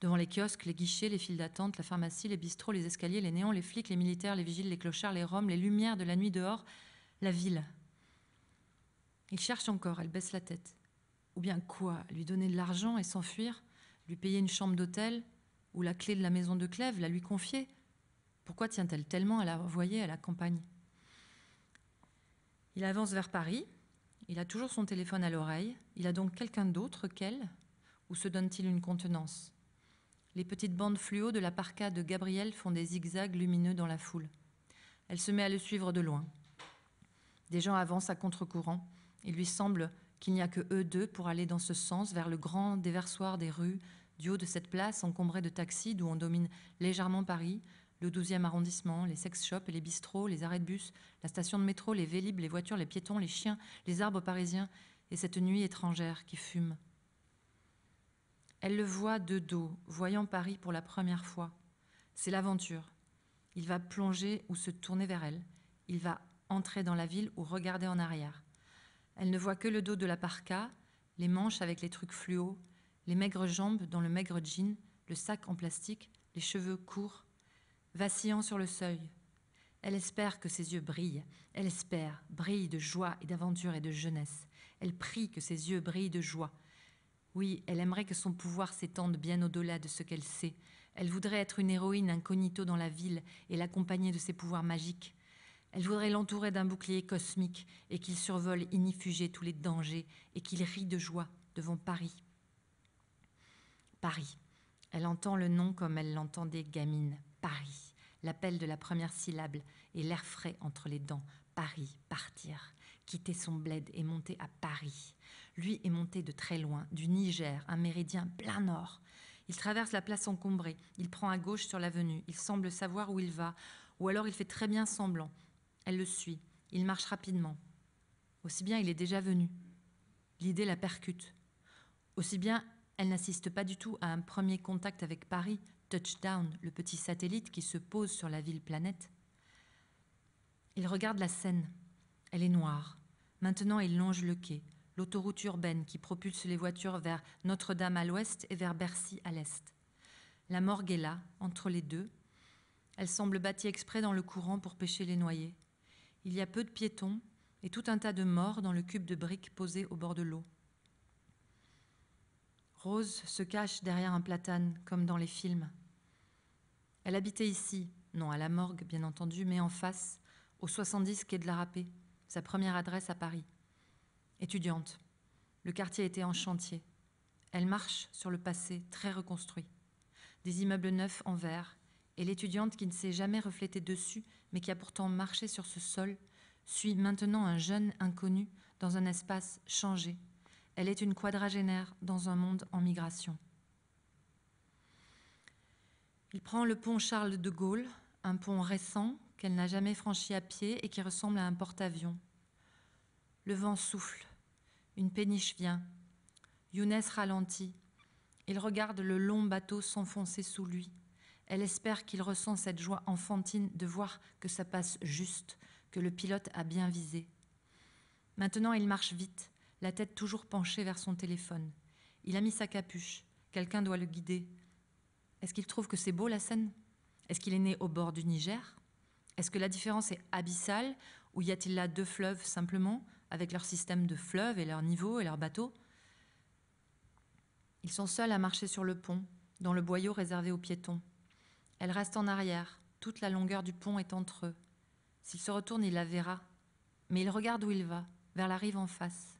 Devant les kiosques, les guichets, les files d'attente, la pharmacie, les bistrots, les escaliers, les néons, les flics, les militaires, les vigiles, les clochards, les roms, les lumières de la nuit dehors, la ville. Il cherche encore, elle baisse la tête. Ou bien quoi Lui donner de l'argent et s'enfuir Lui payer une chambre d'hôtel Ou la clé de la maison de Clèves, la lui confier pourquoi tient-elle tellement à la voyer à la campagne Il avance vers Paris. Il a toujours son téléphone à l'oreille. Il a donc quelqu'un d'autre qu'elle Ou se donne-t-il une contenance Les petites bandes fluo de la parka de Gabriel font des zigzags lumineux dans la foule. Elle se met à le suivre de loin. Des gens avancent à contre-courant. Il lui semble qu'il n'y a que eux deux pour aller dans ce sens, vers le grand déversoir des rues, du haut de cette place encombrée de taxis d'où on domine légèrement Paris, le 12e arrondissement, les sex shops et les bistrots, les arrêts de bus, la station de métro, les vélib, les voitures, les piétons, les chiens, les arbres parisiens et cette nuit étrangère qui fume. Elle le voit de dos, voyant Paris pour la première fois. C'est l'aventure. Il va plonger ou se tourner vers elle. Il va entrer dans la ville ou regarder en arrière. Elle ne voit que le dos de la parka, les manches avec les trucs fluo, les maigres jambes dans le maigre jean, le sac en plastique, les cheveux courts, vacillant sur le seuil. Elle espère que ses yeux brillent, elle espère, brille de joie et d'aventure et de jeunesse. Elle prie que ses yeux brillent de joie. Oui, elle aimerait que son pouvoir s'étende bien au-delà de ce qu'elle sait. Elle voudrait être une héroïne incognito dans la ville et l'accompagner de ses pouvoirs magiques. Elle voudrait l'entourer d'un bouclier cosmique et qu'il survole inifugé tous les dangers et qu'il rit de joie devant Paris. Paris. Elle entend le nom comme elle l'entendait gamine. Paris, l'appel de la première syllabe et l'air frais entre les dents. Paris, partir, quitter son bled et monter à Paris. Lui est monté de très loin, du Niger, un méridien plein nord. Il traverse la place encombrée, il prend à gauche sur l'avenue, il semble savoir où il va, ou alors il fait très bien semblant. Elle le suit, il marche rapidement. Aussi bien il est déjà venu. L'idée la percute. Aussi bien elle n'assiste pas du tout à un premier contact avec Paris, Touchdown, le petit satellite qui se pose sur la ville planète. Il regarde la scène. Elle est noire. Maintenant, il longe le quai, l'autoroute urbaine qui propulse les voitures vers Notre-Dame à l'ouest et vers Bercy à l'est. La morgue est là, entre les deux. Elle semble bâtie exprès dans le courant pour pêcher les noyés. Il y a peu de piétons et tout un tas de morts dans le cube de briques posé au bord de l'eau. Rose se cache derrière un platane, comme dans les films. Elle habitait ici, non à la morgue bien entendu, mais en face, au 70 quai de la Rapée, sa première adresse à Paris. Étudiante, le quartier était en chantier. Elle marche sur le passé très reconstruit. Des immeubles neufs en verre, et l'étudiante qui ne s'est jamais reflétée dessus, mais qui a pourtant marché sur ce sol, suit maintenant un jeune inconnu dans un espace changé. Elle est une quadragénaire dans un monde en migration. Il prend le pont Charles de Gaulle, un pont récent qu'elle n'a jamais franchi à pied et qui ressemble à un porte-avions. Le vent souffle, une péniche vient. Younes ralentit. Il regarde le long bateau s'enfoncer sous lui. Elle espère qu'il ressent cette joie enfantine de voir que ça passe juste, que le pilote a bien visé. Maintenant, il marche vite, la tête toujours penchée vers son téléphone. Il a mis sa capuche. Quelqu'un doit le guider. Est-ce qu'il trouve que c'est beau la scène Est-ce qu'il est né au bord du Niger Est-ce que la différence est abyssale Ou y a-t-il là deux fleuves simplement, avec leur système de fleuves et leur niveau et leurs bateaux Ils sont seuls à marcher sur le pont, dans le boyau réservé aux piétons. Elle reste en arrière, toute la longueur du pont est entre eux. S'il se retourne, il la verra. Mais il regarde où il va, vers la rive en face.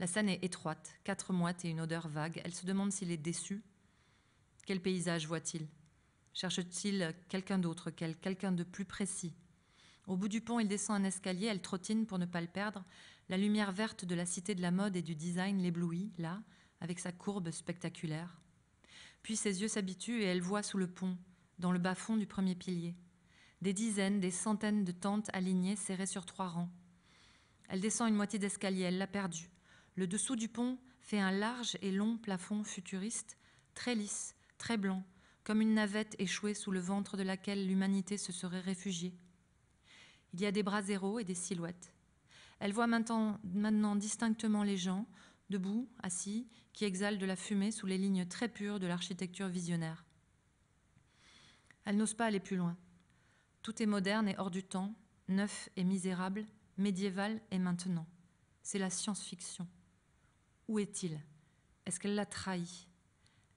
La scène est étroite, quatre moites et une odeur vague. Elle se demande s'il est déçu quel paysage voit-il Cherche-t-il quelqu'un d'autre, quelqu'un de plus précis Au bout du pont, il descend un escalier, elle trottine pour ne pas le perdre. La lumière verte de la cité de la mode et du design l'éblouit, là, avec sa courbe spectaculaire. Puis ses yeux s'habituent et elle voit sous le pont, dans le bas-fond du premier pilier, des dizaines, des centaines de tentes alignées serrées sur trois rangs. Elle descend une moitié d'escalier, elle l'a perdue. Le dessous du pont fait un large et long plafond futuriste, très lisse, très blanc, comme une navette échouée sous le ventre de laquelle l'humanité se serait réfugiée. Il y a des bras zéros et des silhouettes. Elle voit maintenant, maintenant distinctement les gens, debout, assis, qui exhalent de la fumée sous les lignes très pures de l'architecture visionnaire. Elle n'ose pas aller plus loin. Tout est moderne et hors du temps, neuf et misérable, médiéval et maintenant. C'est la science-fiction. Où est-il Est-ce qu'elle l'a trahi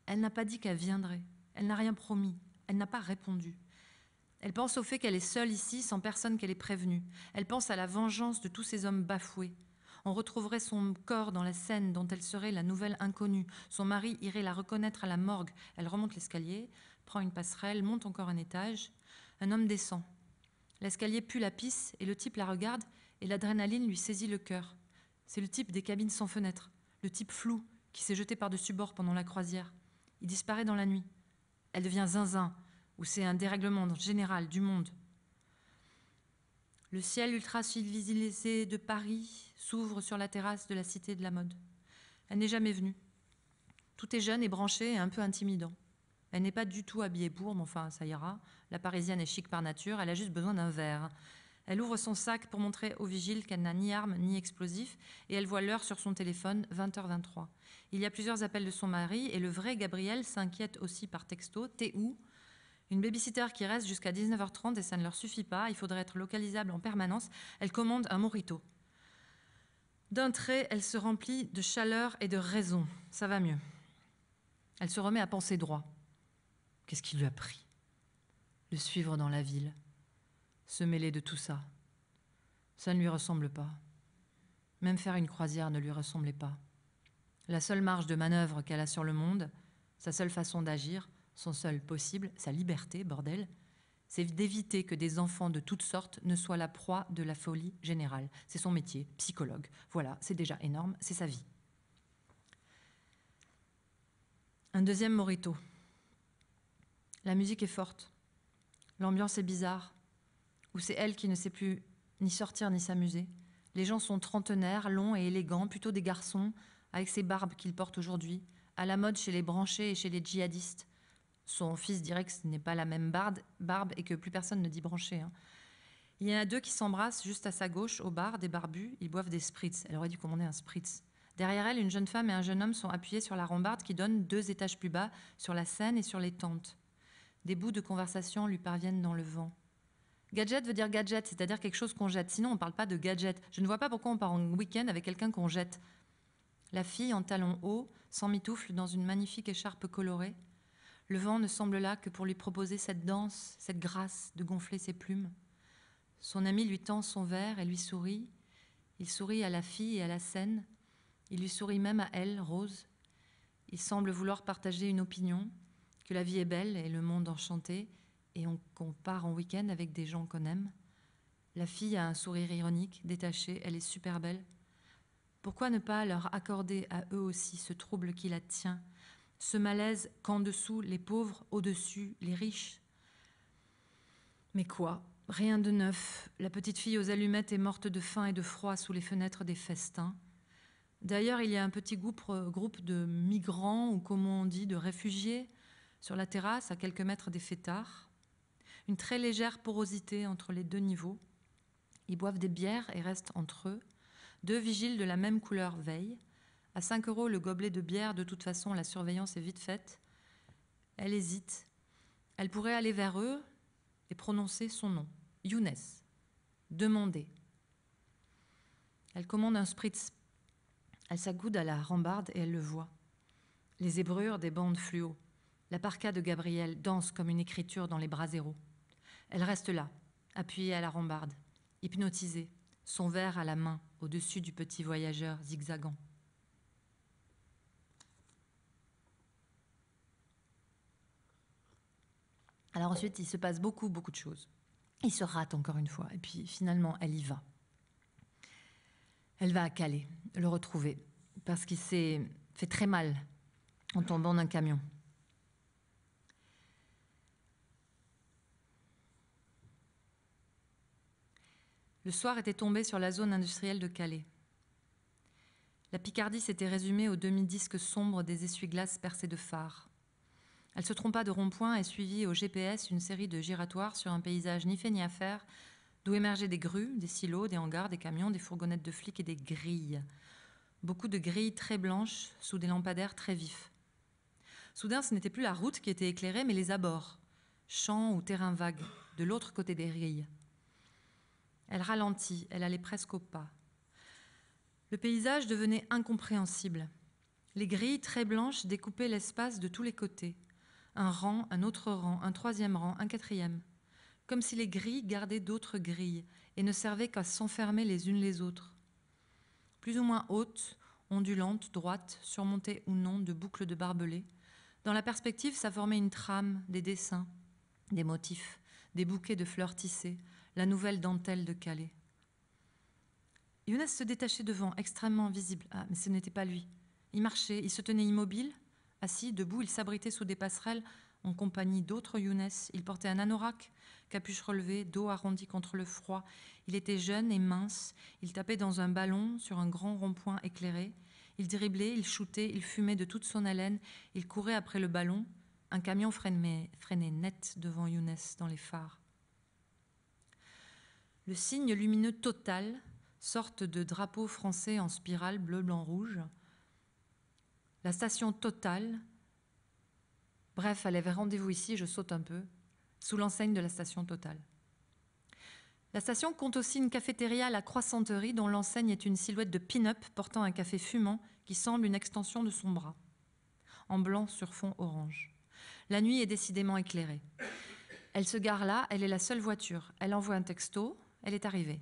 elle n'a pas dit qu'elle viendrait. Elle n'a rien promis. Elle n'a pas répondu. Elle pense au fait qu'elle est seule ici, sans personne qu'elle ait prévenue. Elle pense à la vengeance de tous ces hommes bafoués. On retrouverait son corps dans la scène dont elle serait la nouvelle inconnue. Son mari irait la reconnaître à la morgue. Elle remonte l'escalier, prend une passerelle, monte encore un étage. Un homme descend. L'escalier pue la pisse et le type la regarde et l'adrénaline lui saisit le cœur. C'est le type des cabines sans fenêtre, le type flou qui s'est jeté par-dessus bord pendant la croisière. Il disparaît dans la nuit. Elle devient zinzin, ou c'est un dérèglement général du monde. Le ciel ultra-civilisé de Paris s'ouvre sur la terrasse de la Cité de la Mode. Elle n'est jamais venue. Tout est jeune et branché et un peu intimidant. Elle n'est pas du tout habillée pour, mais enfin, ça ira. La parisienne est chic par nature, elle a juste besoin d'un verre. Elle ouvre son sac pour montrer au vigile qu'elle n'a ni arme ni explosif et elle voit l'heure sur son téléphone, 20h23. Il y a plusieurs appels de son mari et le vrai Gabriel s'inquiète aussi par texto T'es où une babysitter qui reste jusqu'à 19h30 et ça ne leur suffit pas, il faudrait être localisable en permanence. Elle commande un morito. D'un trait, elle se remplit de chaleur et de raison. Ça va mieux. Elle se remet à penser droit. Qu'est-ce qui lui a pris Le suivre dans la ville, se mêler de tout ça. Ça ne lui ressemble pas. Même faire une croisière ne lui ressemblait pas. La seule marge de manœuvre qu'elle a sur le monde, sa seule façon d'agir, son seul possible, sa liberté, bordel, c'est d'éviter que des enfants de toutes sortes ne soient la proie de la folie générale. C'est son métier, psychologue. Voilà, c'est déjà énorme, c'est sa vie. Un deuxième morito. La musique est forte. L'ambiance est bizarre où c'est elle qui ne sait plus ni sortir ni s'amuser. Les gens sont trentenaires, longs et élégants, plutôt des garçons, avec ces barbes qu'ils portent aujourd'hui, à la mode chez les branchés et chez les djihadistes. Son fils dirait que ce n'est pas la même barbe et que plus personne ne dit branché. Hein. Il y en a deux qui s'embrassent juste à sa gauche, au bar, des barbus. Ils boivent des spritz. Elle aurait dû commander un spritz. Derrière elle, une jeune femme et un jeune homme sont appuyés sur la rambarde qui donne deux étages plus bas, sur la Seine et sur les tentes. Des bouts de conversation lui parviennent dans le vent. Gadget veut dire gadget, c'est-à-dire quelque chose qu'on jette. Sinon, on ne parle pas de gadget. Je ne vois pas pourquoi on part en week-end avec quelqu'un qu'on jette. La fille en talons hauts, sans mitoufle, dans une magnifique écharpe colorée. Le vent ne semble là que pour lui proposer cette danse, cette grâce de gonfler ses plumes. Son ami lui tend son verre et lui sourit. Il sourit à la fille et à la scène. Il lui sourit même à elle, Rose. Il semble vouloir partager une opinion, que la vie est belle et le monde enchanté, et on, part en week-end avec des gens qu'on aime. La fille a un sourire ironique, détaché, elle est super belle. Pourquoi ne pas leur accorder à eux aussi ce trouble qui la tient, ce malaise qu'en dessous les pauvres, au-dessus les riches Mais quoi Rien de neuf. La petite fille aux allumettes est morte de faim et de froid sous les fenêtres des festins. D'ailleurs, il y a un petit groupe euh, de migrants, ou comment on dit, de réfugiés, sur la terrasse à quelques mètres des fêtards une très légère porosité entre les deux niveaux. Ils boivent des bières et restent entre eux. Deux vigiles de la même couleur veillent. À 5 euros le gobelet de bière, de toute façon, la surveillance est vite faite. Elle hésite. Elle pourrait aller vers eux et prononcer son nom. Younes. Demander. Elle commande un spritz. Elle s'agoude à la rambarde et elle le voit. Les ébrures des bandes fluo. La parka de Gabriel danse comme une écriture dans les zéros. Elle reste là, appuyée à la rambarde, hypnotisée, son verre à la main, au-dessus du petit voyageur zigzagant. Alors ensuite, il se passe beaucoup, beaucoup de choses. Il se rate encore une fois, et puis finalement, elle y va. Elle va à Calais, le retrouver, parce qu'il s'est fait très mal en tombant d'un camion. Le soir était tombé sur la zone industrielle de Calais. La Picardie s'était résumée au demi-disque sombre des essuie-glaces percés de phares. Elle se trompa de rond-point et suivit au GPS une série de giratoires sur un paysage ni fait ni à faire, d'où émergeaient des grues, des silos, des hangars, des camions, des fourgonnettes de flics et des grilles. Beaucoup de grilles très blanches sous des lampadaires très vifs. Soudain, ce n'était plus la route qui était éclairée, mais les abords, champs ou terrains vagues, de l'autre côté des grilles. Elle ralentit, elle allait presque au pas. Le paysage devenait incompréhensible. Les grilles très blanches découpaient l'espace de tous les côtés. Un rang, un autre rang, un troisième rang, un quatrième. Comme si les grilles gardaient d'autres grilles et ne servaient qu'à s'enfermer les unes les autres. Plus ou moins hautes, ondulantes, droites, surmontées ou non de boucles de barbelés, dans la perspective, ça formait une trame, des dessins, des motifs, des bouquets de fleurs tissées, la nouvelle dentelle de Calais. Younes se détachait devant, extrêmement visible. Ah, mais ce n'était pas lui. Il marchait, il se tenait immobile, assis, debout, il s'abritait sous des passerelles en compagnie d'autres Younes. Il portait un anorak, capuche relevée, dos arrondi contre le froid. Il était jeune et mince. Il tapait dans un ballon sur un grand rond-point éclairé. Il driblait, il shootait, il fumait de toute son haleine. Il courait après le ballon. Un camion freinait, freinait net devant Younes dans les phares. Le signe lumineux total, sorte de drapeau français en spirale bleu-blanc-rouge. La station Total, Bref, elle avait rendez-vous ici, je saute un peu, sous l'enseigne de la station Total. La station compte aussi une cafétéria à la croissanterie dont l'enseigne est une silhouette de pin-up portant un café fumant qui semble une extension de son bras, en blanc sur fond orange. La nuit est décidément éclairée. Elle se gare là, elle est la seule voiture. Elle envoie un texto, elle est arrivée.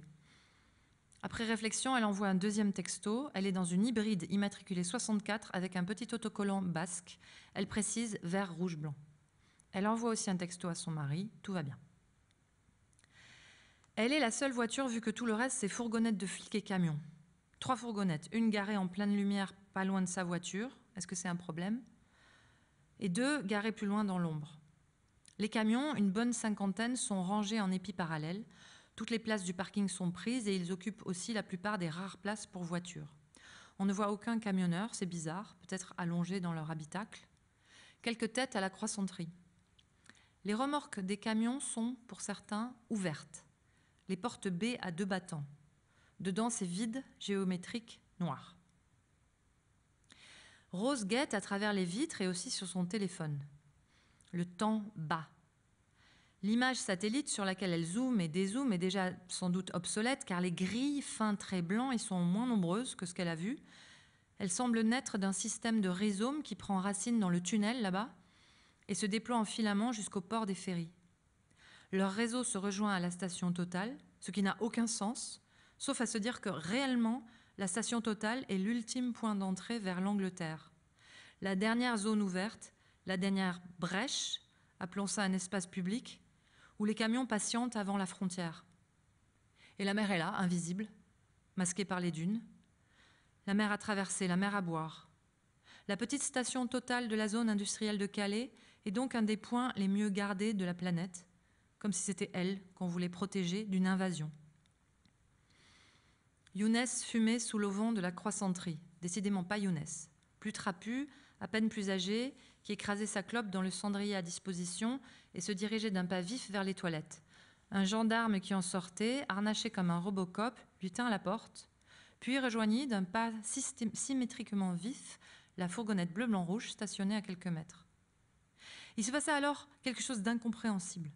Après réflexion, elle envoie un deuxième texto. Elle est dans une hybride immatriculée 64 avec un petit autocollant basque. Elle précise vert, rouge, blanc. Elle envoie aussi un texto à son mari. Tout va bien. Elle est la seule voiture vu que tout le reste, c'est fourgonnettes de flics et camions. Trois fourgonnettes, une garée en pleine lumière pas loin de sa voiture. Est-ce que c'est un problème Et deux garées plus loin dans l'ombre. Les camions, une bonne cinquantaine, sont rangés en épis parallèles. Toutes les places du parking sont prises et ils occupent aussi la plupart des rares places pour voitures. On ne voit aucun camionneur, c'est bizarre, peut-être allongé dans leur habitacle. Quelques têtes à la croissanterie. Les remorques des camions sont, pour certains, ouvertes. Les portes B à deux battants. Dedans, c'est vide, géométrique, noir. Rose guette à travers les vitres et aussi sur son téléphone. Le temps bat. L'image satellite sur laquelle elle zoome et dézoome est déjà sans doute obsolète car les grilles fins très blancs y sont moins nombreuses que ce qu'elle a vu. Elle semble naître d'un système de rhizome qui prend racine dans le tunnel là-bas et se déploie en filament jusqu'au port des ferries. Leur réseau se rejoint à la station totale, ce qui n'a aucun sens, sauf à se dire que réellement, la station totale est l'ultime point d'entrée vers l'Angleterre. La dernière zone ouverte, la dernière brèche, appelons ça un espace public, où les camions patientent avant la frontière. Et la mer est là, invisible, masquée par les dunes. La mer à traverser, la mer à boire. La petite station totale de la zone industrielle de Calais est donc un des points les mieux gardés de la planète, comme si c'était elle qu'on voulait protéger d'une invasion. Younes fumait sous l'auvent de la croissanterie, décidément pas Younes, plus trapu, à peine plus âgé, qui écrasait sa clope dans le cendrier à disposition et se dirigeait d'un pas vif vers les toilettes. Un gendarme qui en sortait, harnaché comme un robocop, lui tint la porte, puis rejoignit d'un pas symétriquement vif la fourgonnette bleu-blanc-rouge stationnée à quelques mètres. Il se passa alors quelque chose d'incompréhensible.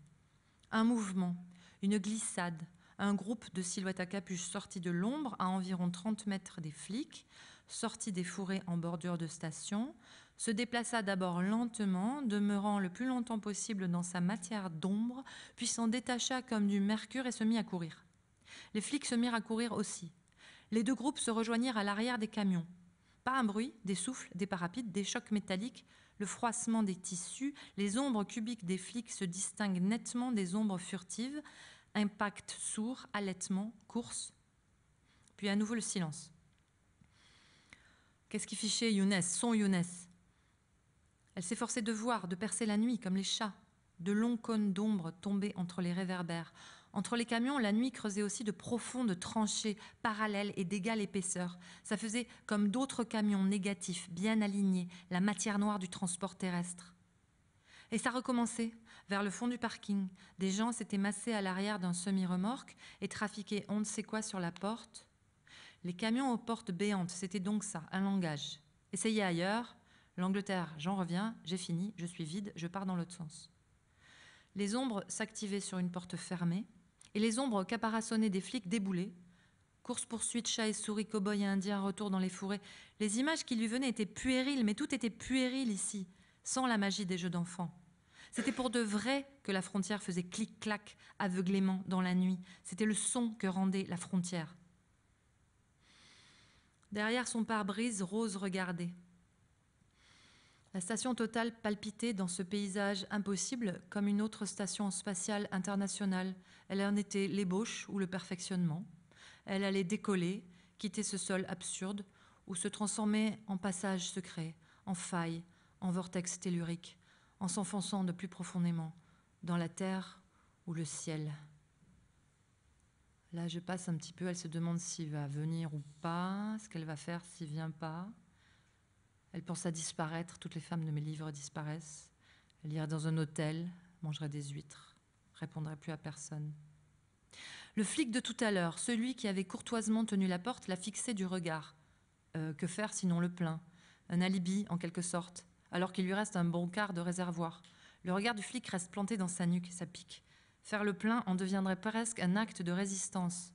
Un mouvement, une glissade, un groupe de silhouettes à capuche sorties de l'ombre à environ 30 mètres des flics, sortis des fourrés en bordure de station, se déplaça d'abord lentement, demeurant le plus longtemps possible dans sa matière d'ombre, puis s'en détacha comme du mercure et se mit à courir. Les flics se mirent à courir aussi. Les deux groupes se rejoignirent à l'arrière des camions. Pas un bruit, des souffles, des parapides des chocs métalliques, le froissement des tissus, les ombres cubiques des flics se distinguent nettement des ombres furtives, impact sourd, allaitement, course. Puis à nouveau le silence. Qu'est-ce qui fichait Younes Son Younes elle s'efforçait de voir, de percer la nuit comme les chats. De longs cônes d'ombre tombaient entre les réverbères. Entre les camions, la nuit creusait aussi de profondes tranchées parallèles et d'égale épaisseur. Ça faisait comme d'autres camions négatifs, bien alignés, la matière noire du transport terrestre. Et ça recommençait. Vers le fond du parking, des gens s'étaient massés à l'arrière d'un semi-remorque et trafiquaient on ne sait quoi sur la porte. Les camions aux portes béantes, c'était donc ça, un langage. Essayez ailleurs, L'Angleterre, j'en reviens, j'ai fini, je suis vide, je pars dans l'autre sens. Les ombres s'activaient sur une porte fermée, et les ombres caparaçonnées des flics déboulaient. Course-poursuite, chat et souris, cow-boy et indien, retour dans les fourrés. Les images qui lui venaient étaient puériles, mais tout était puéril ici, sans la magie des jeux d'enfants. C'était pour de vrai que la frontière faisait clic-clac aveuglément dans la nuit. C'était le son que rendait la frontière. Derrière son pare-brise, Rose regardait. La station totale palpitait dans ce paysage impossible comme une autre station spatiale internationale. Elle en était l'ébauche ou le perfectionnement. Elle allait décoller, quitter ce sol absurde, ou se transformer en passage secret, en faille, en vortex tellurique, en s'enfonçant de plus profondément dans la terre ou le ciel. Là, je passe un petit peu. Elle se demande s'il va venir ou pas, ce qu'elle va faire s'il vient pas. Elle à disparaître, toutes les femmes de mes livres disparaissent. Elle irait dans un hôtel, mangerait des huîtres, répondrait plus à personne. Le flic de tout à l'heure, celui qui avait courtoisement tenu la porte, la fixait du regard. Euh, que faire sinon le plein Un alibi, en quelque sorte, alors qu'il lui reste un bon quart de réservoir. Le regard du flic reste planté dans sa nuque, sa pique. Faire le plein en deviendrait presque un acte de résistance.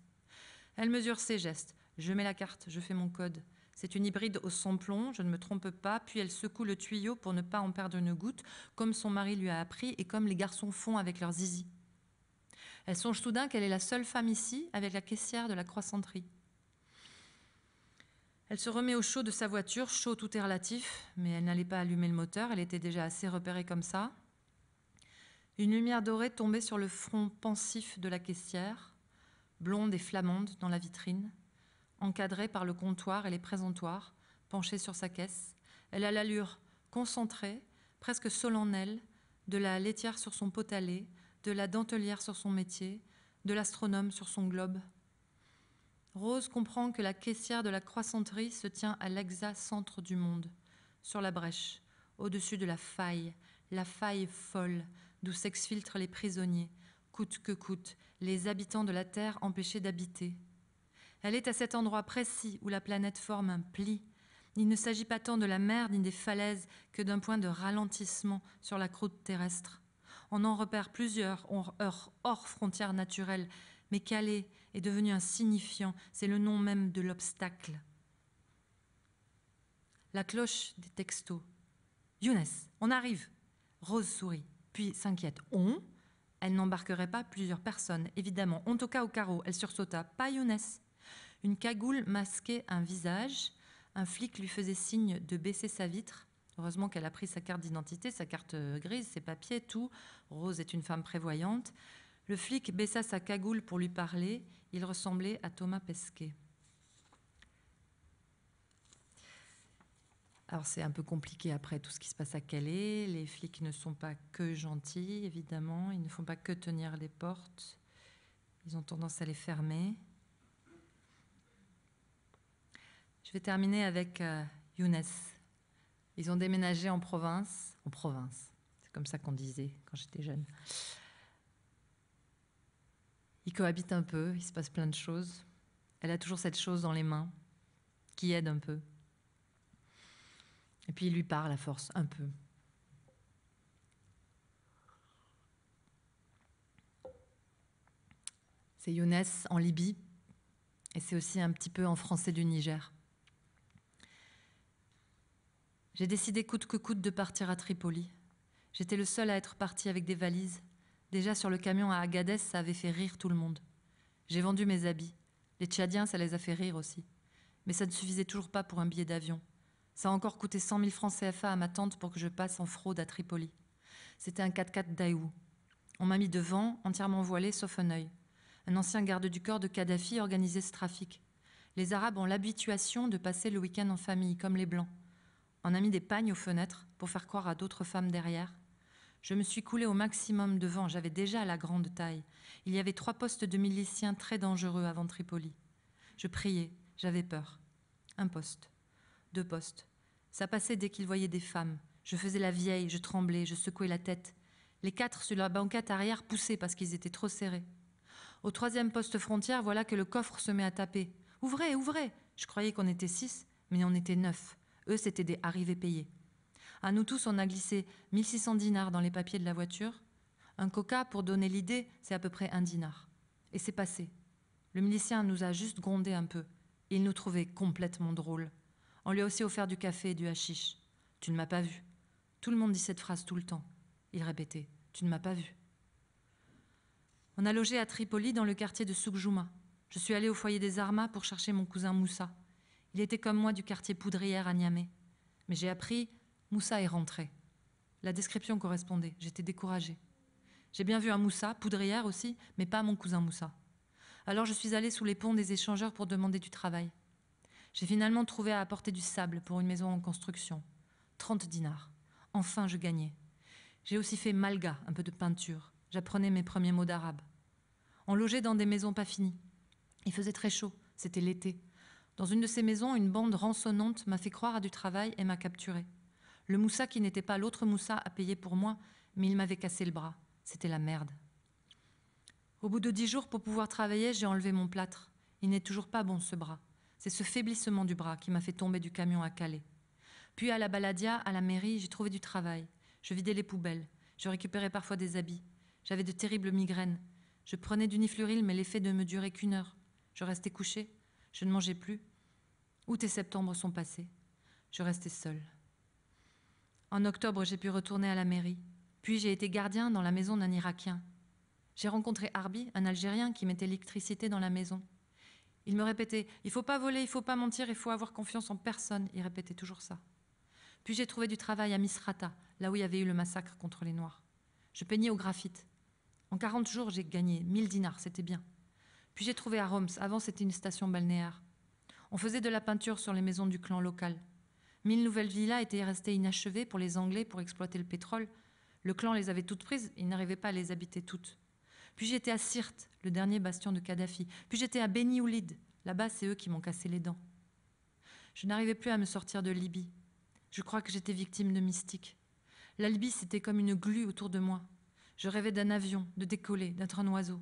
Elle mesure ses gestes. Je mets la carte, je fais mon code. C'est une hybride au plomb, je ne me trompe pas, puis elle secoue le tuyau pour ne pas en perdre une goutte, comme son mari lui a appris et comme les garçons font avec leurs zizi. Elle songe soudain qu'elle est la seule femme ici avec la caissière de la croissanterie. Elle se remet au chaud de sa voiture, chaud tout est relatif, mais elle n'allait pas allumer le moteur, elle était déjà assez repérée comme ça. Une lumière dorée tombait sur le front pensif de la caissière, blonde et flamande dans la vitrine encadrée par le comptoir et les présentoirs, penchée sur sa caisse. Elle a l'allure concentrée, presque solennelle, de la laitière sur son potalet, de la dentelière sur son métier, de l'astronome sur son globe. Rose comprend que la caissière de la croissanterie se tient à l'exacentre centre du monde, sur la brèche, au-dessus de la faille, la faille folle d'où s'exfiltrent les prisonniers, coûte que coûte, les habitants de la terre empêchés d'habiter. Elle est à cet endroit précis où la planète forme un pli. Il ne s'agit pas tant de la mer ni des falaises que d'un point de ralentissement sur la croûte terrestre. On en repère plusieurs hors frontières naturelles, mais Calais est devenu insignifiant, c'est le nom même de l'obstacle. La cloche des textos. Younes, on arrive Rose sourit, puis s'inquiète. On Elle n'embarquerait pas plusieurs personnes, évidemment. On toqua au carreau, elle sursauta. Pas Younes une cagoule masquait un visage. Un flic lui faisait signe de baisser sa vitre. Heureusement qu'elle a pris sa carte d'identité, sa carte euh, grise, ses papiers, tout. Rose est une femme prévoyante. Le flic baissa sa cagoule pour lui parler. Il ressemblait à Thomas Pesquet. Alors c'est un peu compliqué après tout ce qui se passe à Calais. Les flics ne sont pas que gentils, évidemment. Ils ne font pas que tenir les portes. Ils ont tendance à les fermer. Je vais terminer avec euh, Younes. Ils ont déménagé en province, en province, c'est comme ça qu'on disait quand j'étais jeune. Ils cohabitent un peu, il se passe plein de choses. Elle a toujours cette chose dans les mains qui aide un peu. Et puis il lui parle à force, un peu. C'est Younes en Libye, et c'est aussi un petit peu en français du Niger. J'ai décidé coûte que coûte de partir à Tripoli. J'étais le seul à être parti avec des valises. Déjà sur le camion à Agadez, ça avait fait rire tout le monde. J'ai vendu mes habits. Les Tchadiens, ça les a fait rire aussi. Mais ça ne suffisait toujours pas pour un billet d'avion. Ça a encore coûté 100 000 francs CFA à ma tante pour que je passe en fraude à Tripoli. C'était un 4x4 Daewoo. On m'a mis devant, entièrement voilé, sauf un œil. Un ancien garde du corps de Kadhafi organisait ce trafic. Les Arabes ont l'habituation de passer le week-end en famille, comme les Blancs. On a mis des pagnes aux fenêtres pour faire croire à d'autres femmes derrière. Je me suis coulée au maximum devant, j'avais déjà la grande taille. Il y avait trois postes de miliciens très dangereux avant Tripoli. Je priais, j'avais peur. Un poste, deux postes. Ça passait dès qu'ils voyaient des femmes. Je faisais la vieille, je tremblais, je secouais la tête. Les quatre sur la banquette arrière poussaient parce qu'ils étaient trop serrés. Au troisième poste frontière, voilà que le coffre se met à taper. Ouvrez, ouvrez Je croyais qu'on était six, mais on était neuf. Eux, c'était des arrivées payées. À nous tous, on a glissé 1600 dinars dans les papiers de la voiture. Un coca, pour donner l'idée, c'est à peu près un dinar. Et c'est passé. Le milicien nous a juste grondé un peu. Il nous trouvait complètement drôles. On lui a aussi offert du café et du hashish. Tu ne m'as pas vu. Tout le monde dit cette phrase tout le temps. Il répétait Tu ne m'as pas vu. On a logé à Tripoli dans le quartier de Soukjouma. Je suis allé au foyer des Armas pour chercher mon cousin Moussa. Il était comme moi du quartier Poudrière à Niamey. Mais j'ai appris, Moussa est rentré. La description correspondait, j'étais découragé. J'ai bien vu un Moussa, Poudrière aussi, mais pas mon cousin Moussa. Alors je suis allé sous les ponts des échangeurs pour demander du travail. J'ai finalement trouvé à apporter du sable pour une maison en construction. 30 dinars. Enfin, je gagnais. J'ai aussi fait malga, un peu de peinture. J'apprenais mes premiers mots d'arabe. On logeait dans des maisons pas finies. Il faisait très chaud, c'était l'été. Dans une de ces maisons, une bande rançonnante m'a fait croire à du travail et m'a capturé. Le Moussa qui n'était pas l'autre Moussa a payé pour moi, mais il m'avait cassé le bras. C'était la merde. Au bout de dix jours, pour pouvoir travailler, j'ai enlevé mon plâtre. Il n'est toujours pas bon ce bras. C'est ce faiblissement du bras qui m'a fait tomber du camion à Calais. Puis à la baladia, à la mairie, j'ai trouvé du travail. Je vidais les poubelles. Je récupérais parfois des habits. J'avais de terribles migraines. Je prenais du nifluril, mais l'effet ne me durait qu'une heure. Je restais couché. Je ne mangeais plus août et septembre sont passés Je restais seul. En octobre, j'ai pu retourner à la mairie. Puis j'ai été gardien dans la maison d'un Irakien. J'ai rencontré Harbi, un Algérien qui mettait l'électricité dans la maison. Il me répétait Il faut pas voler, il faut pas mentir, il faut avoir confiance en personne. Il répétait toujours ça. Puis j'ai trouvé du travail à Misrata, là où il y avait eu le massacre contre les Noirs. Je peignais au graphite. En 40 jours, j'ai gagné 1000 dinars, c'était bien. Puis j'ai trouvé à Roms, avant c'était une station balnéaire. On faisait de la peinture sur les maisons du clan local. Mille nouvelles villas étaient restées inachevées pour les Anglais pour exploiter le pétrole. Le clan les avait toutes prises, il n'arrivait pas à les habiter toutes. Puis j'étais à Sirte, le dernier bastion de Kadhafi. Puis j'étais à Beni Oulid. Là-bas, c'est eux qui m'ont cassé les dents. Je n'arrivais plus à me sortir de Libye. Je crois que j'étais victime de mystique. La Libye, c'était comme une glue autour de moi. Je rêvais d'un avion, de décoller, d'être un oiseau.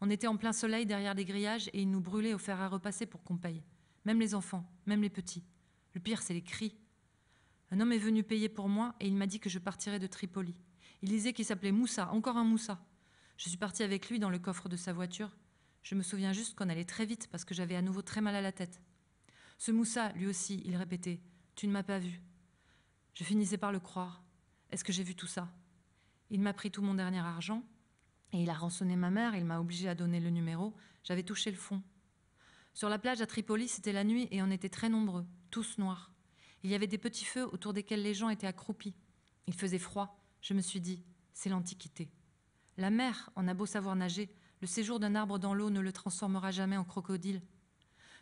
On était en plein soleil derrière des grillages et ils nous brûlaient au fer à repasser pour qu'on paye même les enfants, même les petits. Le pire, c'est les cris. Un homme est venu payer pour moi et il m'a dit que je partirais de Tripoli. Il disait qu'il s'appelait Moussa, encore un Moussa. Je suis partie avec lui dans le coffre de sa voiture. Je me souviens juste qu'on allait très vite parce que j'avais à nouveau très mal à la tête. Ce Moussa, lui aussi, il répétait Tu ne m'as pas vu. Je finissais par le croire. Est-ce que j'ai vu tout ça Il m'a pris tout mon dernier argent et il a rançonné ma mère, il m'a obligé à donner le numéro. J'avais touché le fond. Sur la plage à Tripoli, c'était la nuit et on était très nombreux, tous noirs. Il y avait des petits feux autour desquels les gens étaient accroupis. Il faisait froid. Je me suis dit, c'est l'Antiquité. La mer, on a beau savoir nager, le séjour d'un arbre dans l'eau ne le transformera jamais en crocodile.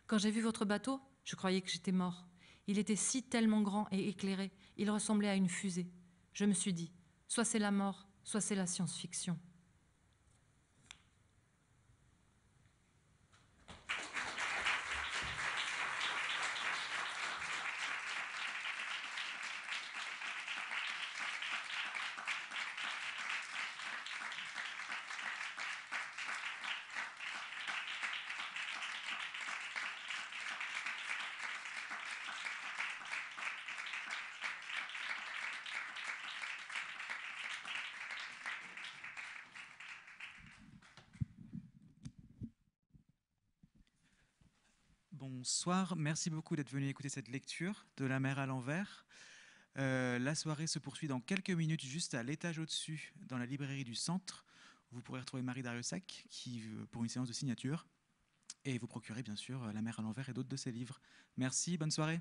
Quand j'ai vu votre bateau, je croyais que j'étais mort. Il était si tellement grand et éclairé, il ressemblait à une fusée. Je me suis dit, soit c'est la mort, soit c'est la science-fiction. bonsoir. Merci beaucoup d'être venu écouter cette lecture de La mer à l'envers. Euh, la soirée se poursuit dans quelques minutes, juste à l'étage au-dessus, dans la librairie du centre. Vous pourrez retrouver Marie Dariusac qui, euh, pour une séance de signature. Et vous procurez bien sûr La mer à l'envers et d'autres de ses livres. Merci, bonne soirée.